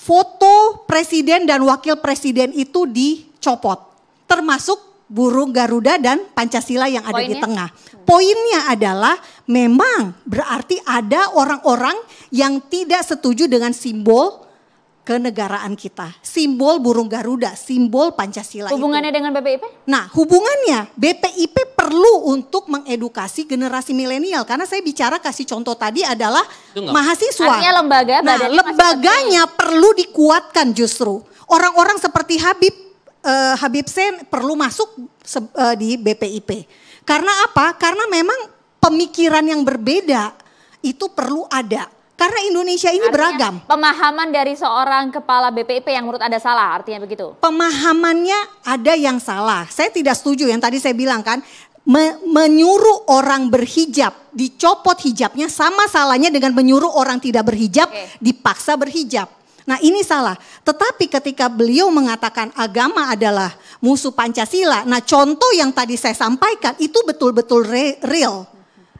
foto presiden dan wakil presiden itu dicopot. Termasuk burung Garuda dan Pancasila yang ada Poinnya? di tengah. Poinnya adalah memang berarti ada orang-orang yang tidak setuju dengan simbol kenegaraan kita. Simbol burung Garuda, simbol Pancasila Hubungannya itu. dengan BPIP? Nah, hubungannya BPIP perlu untuk mengedukasi generasi milenial karena saya bicara kasih contoh tadi adalah Tunggu. mahasiswa. Artinya lembaga Nah, lembaganya perlu dikuatkan justru. Orang-orang seperti Habib uh, Habib Sen perlu masuk uh, di BPIP. Karena apa? Karena memang pemikiran yang berbeda itu perlu ada karena Indonesia ini artinya, beragam. Pemahaman dari seorang kepala BPIP yang menurut Anda salah, artinya begitu? Pemahamannya ada yang salah. Saya tidak setuju yang tadi saya bilang kan, me menyuruh orang berhijab, dicopot hijabnya sama salahnya dengan menyuruh orang tidak berhijab, okay. dipaksa berhijab. Nah ini salah. Tetapi ketika beliau mengatakan agama adalah musuh Pancasila. Nah contoh yang tadi saya sampaikan itu betul-betul real.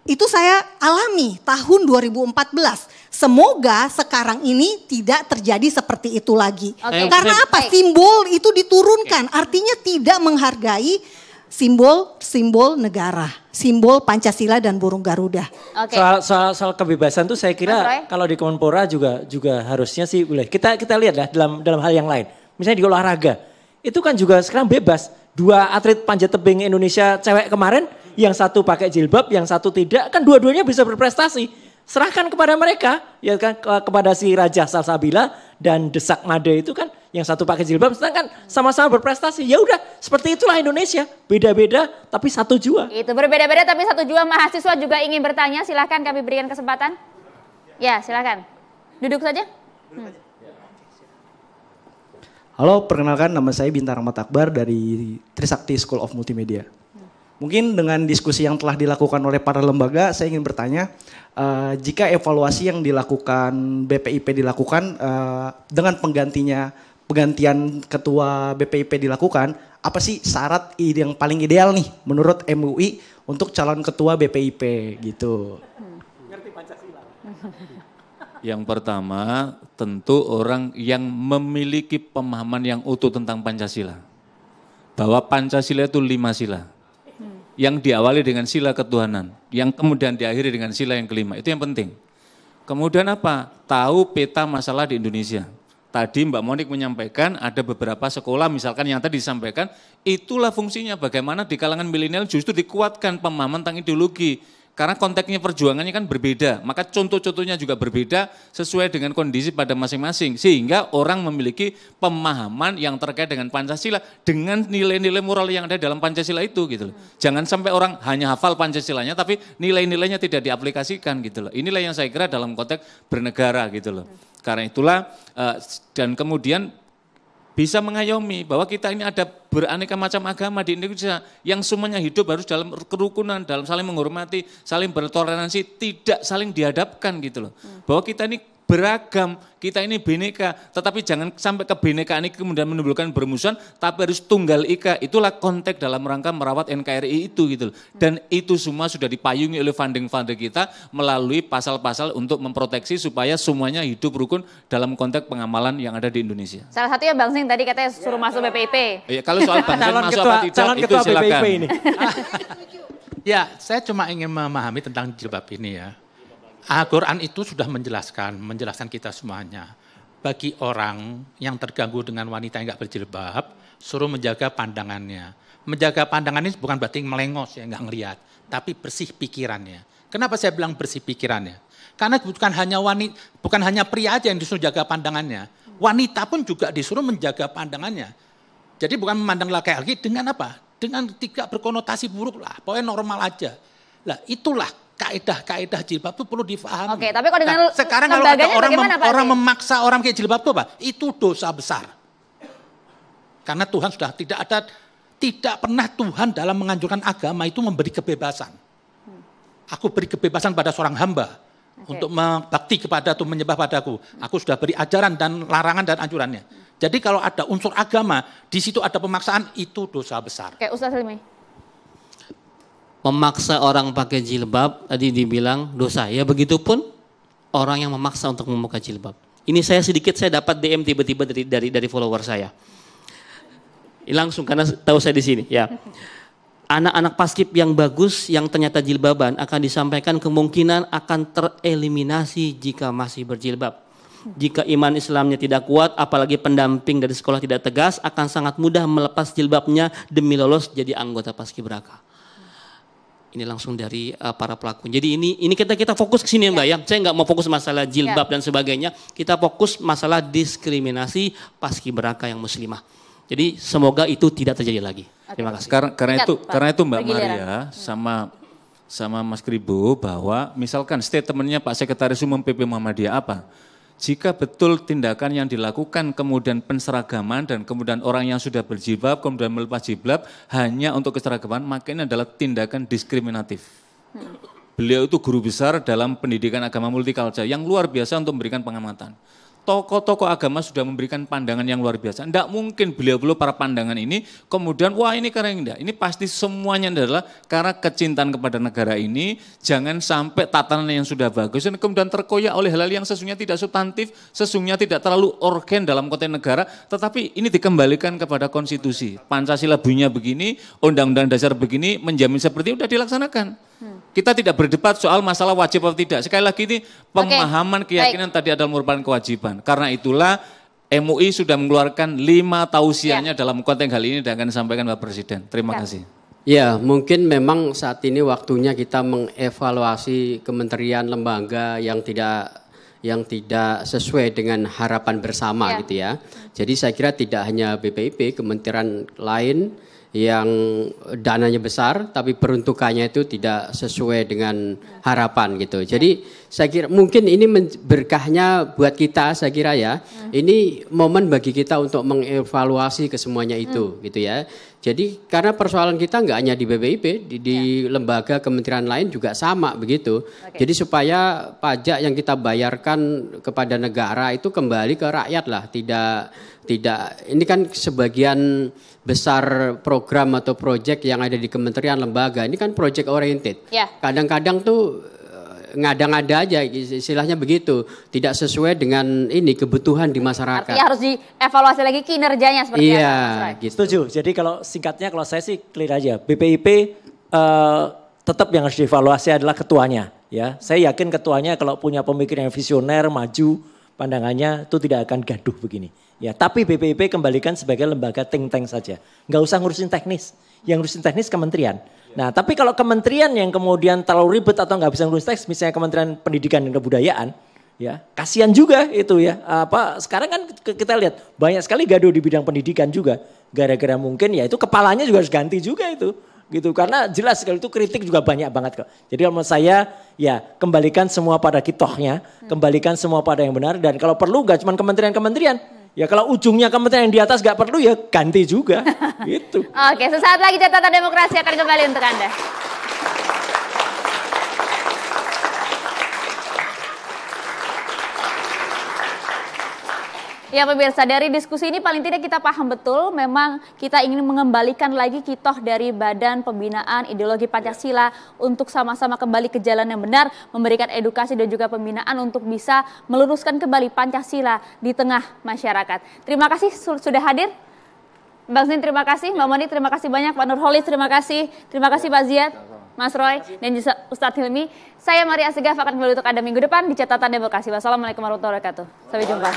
Itu saya alami tahun 2014 Semoga sekarang ini tidak terjadi seperti itu lagi. Okay. Karena apa? Simbol itu diturunkan. Okay. Artinya tidak menghargai simbol-simbol negara, simbol Pancasila dan burung Garuda. Okay. Soal, soal soal kebebasan tuh saya kira kalau di Kemenpora juga juga harusnya sih boleh. Kita kita lah dalam dalam hal yang lain. Misalnya di olahraga. Itu kan juga sekarang bebas. Dua atlet panjat tebing Indonesia cewek kemarin yang satu pakai jilbab, yang satu tidak, kan dua-duanya bisa berprestasi. Serahkan kepada mereka, ya kan kepada si Raja Salsabila dan Desak Made itu kan yang satu pakai jilbab sedangkan sama-sama berprestasi. Ya udah, seperti itulah Indonesia, beda-beda tapi satu jua. Itu berbeda-beda tapi satu jua. Mahasiswa juga ingin bertanya, silahkan kami berikan kesempatan. Ya, silahkan. Duduk saja. Hmm. Halo, perkenalkan nama saya Bintang Ahmad Akbar dari Trisakti School of Multimedia. Mungkin dengan diskusi yang telah dilakukan oleh para lembaga, saya ingin bertanya, uh, jika evaluasi yang dilakukan BPIP dilakukan uh, dengan penggantinya penggantian ketua BPIP dilakukan, apa sih syarat yang paling ideal nih menurut MUI untuk calon ketua BPIP gitu? Ngerti Pancasila. Yang pertama, tentu orang yang memiliki pemahaman yang utuh tentang Pancasila. Bahwa Pancasila itu lima sila yang diawali dengan sila ketuhanan, yang kemudian diakhiri dengan sila yang kelima. Itu yang penting. Kemudian apa? Tahu peta masalah di Indonesia. Tadi Mbak Monik menyampaikan ada beberapa sekolah misalkan yang tadi disampaikan, itulah fungsinya bagaimana di kalangan milenial justru dikuatkan pemahaman tentang ideologi. Karena konteksnya perjuangannya kan berbeda, maka contoh-contohnya juga berbeda sesuai dengan kondisi pada masing-masing. Sehingga orang memiliki pemahaman yang terkait dengan Pancasila dengan nilai-nilai moral yang ada dalam Pancasila itu gitu loh. Hmm. Jangan sampai orang hanya hafal Pancasilanya tapi nilai-nilainya tidak diaplikasikan gitu loh. Inilah yang saya kira dalam konteks bernegara gitu loh. Hmm. Karena itulah eh, dan kemudian bisa mengayomi bahwa kita ini ada beraneka macam agama di Indonesia yang semuanya hidup harus dalam kerukunan, dalam saling menghormati, saling bertoleransi, tidak saling dihadapkan gitu loh. Hmm. Bahwa kita ini beragam, kita ini bineka. Tetapi jangan sampai kebinekaan ini kemudian menimbulkan bermusuhan, tapi harus tunggal ika. Itulah konteks dalam rangka merawat NKRI itu gitu Dan itu semua sudah dipayungi oleh funding-funding kita melalui pasal-pasal untuk memproteksi supaya semuanya hidup rukun dalam konteks pengamalan yang ada di Indonesia. Salah satunya Bang Sing tadi katanya suruh masuk BPIP. Ya, kalau soal Bang Sing masuk ketua, apa tidak itu silakan. ini. ya, saya cuma ingin memahami tentang jilbab ini ya. Al-Quran ah, itu sudah menjelaskan, menjelaskan kita semuanya. Bagi orang yang terganggu dengan wanita yang gak berjilbab, suruh menjaga pandangannya. Menjaga pandangannya bukan berarti melengos ya, nggak ngeliat. tapi bersih pikirannya. Kenapa saya bilang bersih pikirannya? Karena bukan hanya wanita, bukan hanya pria aja yang disuruh jaga pandangannya. Wanita pun juga disuruh menjaga pandangannya. Jadi bukan memandang laki-laki dengan apa? Dengan tidak berkonotasi buruk lah, pokoknya normal aja. Lah itulah kaedah-kaedah jilbab itu perlu difahami. Oke, tapi kalau dengan nah, sekarang kalau ada orang mem, Pak orang memaksa orang kayak jilbab itu apa? itu dosa besar. Karena Tuhan sudah tidak ada tidak pernah Tuhan dalam menganjurkan agama itu memberi kebebasan. Aku beri kebebasan pada seorang hamba okay. untuk membakti kepada atau menyembah padaku. Aku sudah beri ajaran dan larangan dan anjurannya. Jadi kalau ada unsur agama, di situ ada pemaksaan, itu dosa besar. Oke, okay, Ustaz memaksa orang pakai jilbab tadi dibilang dosa. Ya begitupun orang yang memaksa untuk membuka jilbab. Ini saya sedikit saya dapat DM tiba-tiba dari dari dari follower saya. Langsung karena tahu saya di sini ya. Anak-anak paskip yang bagus yang ternyata jilbaban akan disampaikan kemungkinan akan tereliminasi jika masih berjilbab. Jika iman Islamnya tidak kuat, apalagi pendamping dari sekolah tidak tegas, akan sangat mudah melepas jilbabnya demi lolos jadi anggota paskibraka. Ini langsung dari uh, para pelaku. Jadi ini ini kita kita fokus ke sini ya Mbak ya. Saya nggak mau fokus masalah jilbab ya. dan sebagainya. Kita fokus masalah diskriminasi paskibraka yang muslimah. Jadi semoga itu tidak terjadi lagi. Okay. Terima kasih. Karena, karena itu Pak. karena itu Mbak Pergi Maria ya. sama sama Mas Kribo bahwa misalkan statementnya Pak Sekretaris Umum PP Muhammadiyah apa? jika betul tindakan yang dilakukan kemudian penseragaman dan kemudian orang yang sudah berjilbab kemudian melepas jilbab hanya untuk keseragaman maka ini adalah tindakan diskriminatif. Hmm. Beliau itu guru besar dalam pendidikan agama multikultural yang luar biasa untuk memberikan pengamatan tokoh-tokoh agama sudah memberikan pandangan yang luar biasa. Tidak mungkin beliau-beliau para pandangan ini kemudian wah ini karena tidak. Ini pasti semuanya adalah karena kecintaan kepada negara ini. Jangan sampai tatanan yang sudah bagus dan kemudian terkoyak oleh hal-hal yang sesungguhnya tidak substantif, sesungguhnya tidak terlalu organ dalam konteks negara, tetapi ini dikembalikan kepada konstitusi. Pancasila bunyinya begini, undang-undang dasar begini, menjamin seperti itu, sudah dilaksanakan. Hmm. Kita tidak berdebat soal masalah wajib atau tidak. Sekali lagi ini pemahaman okay. keyakinan Baik. tadi adalah merupakan kewajiban. Karena itulah MUI sudah mengeluarkan lima tausiahnya ya. dalam konteks hal ini dan akan disampaikan Pak Presiden. Terima ya. kasih. Ya, mungkin memang saat ini waktunya kita mengevaluasi kementerian lembaga yang tidak yang tidak sesuai dengan harapan bersama ya. gitu ya. Jadi saya kira tidak hanya BPIP, kementerian lain yang dananya besar tapi peruntukannya itu tidak sesuai dengan harapan gitu. Ya. Jadi saya kira mungkin ini berkahnya buat kita saya kira ya. ya. Ini momen bagi kita untuk mengevaluasi kesemuanya itu hmm. gitu ya. Jadi karena persoalan kita nggak hanya di BBIP di, di ya. lembaga kementerian lain juga sama begitu. Okay. Jadi supaya pajak yang kita bayarkan kepada negara itu kembali ke rakyat lah, tidak tidak ini kan sebagian besar program atau proyek yang ada di kementerian lembaga ini kan project oriented. kadang ya. Kadang-kadang tuh eh, ngada-ngada aja istilahnya begitu tidak sesuai dengan ini kebutuhan di masyarakat. Artinya harus dievaluasi lagi kinerjanya seperti iya, Gitu. Setuju. Jadi kalau singkatnya kalau saya sih clear aja BPIP uh, eh, tetap yang harus dievaluasi adalah ketuanya ya. Saya yakin ketuanya kalau punya pemikiran visioner, maju, pandangannya itu tidak akan gaduh begini. Ya, tapi BPIP kembalikan sebagai lembaga think tank saja. Nggak usah ngurusin teknis. Yang ngurusin teknis kementerian. Nah, tapi kalau kementerian yang kemudian terlalu ribet atau nggak bisa ngurusin teknis, misalnya Kementerian Pendidikan dan Kebudayaan, ya kasihan juga itu ya. Apa sekarang kan kita lihat banyak sekali gaduh di bidang pendidikan juga, gara-gara mungkin ya itu kepalanya juga harus ganti juga itu gitu karena jelas sekali itu kritik juga banyak banget kok. Jadi kalau menurut saya ya kembalikan semua pada kitohnya, kembalikan semua pada yang benar dan kalau perlu gak cuma kementerian-kementerian, Ya kalau ujungnya kementerian yang di atas gak perlu ya ganti juga. gitu. Oke, sesaat lagi catatan demokrasi akan kembali untuk Anda. Ya pemirsa, dari diskusi ini paling tidak kita paham betul memang kita ingin mengembalikan lagi kitoh dari Badan Pembinaan Ideologi Pancasila ya. untuk sama-sama kembali ke jalan yang benar, memberikan edukasi dan juga pembinaan untuk bisa meluruskan kembali Pancasila di tengah masyarakat. Terima kasih sudah hadir. Bang Sin terima kasih, Mbak ya. Moni terima kasih banyak, Pak Nurholis terima kasih, terima kasih ya, Pak Ziyad. Mas Roy dan juga Ustadz Hilmi. Saya Maria Segaf akan kembali untuk Anda minggu depan di catatan demokrasi. Wassalamualaikum warahmatullahi wabarakatuh. Sampai jumpa.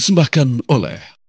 dipersembahkan oleh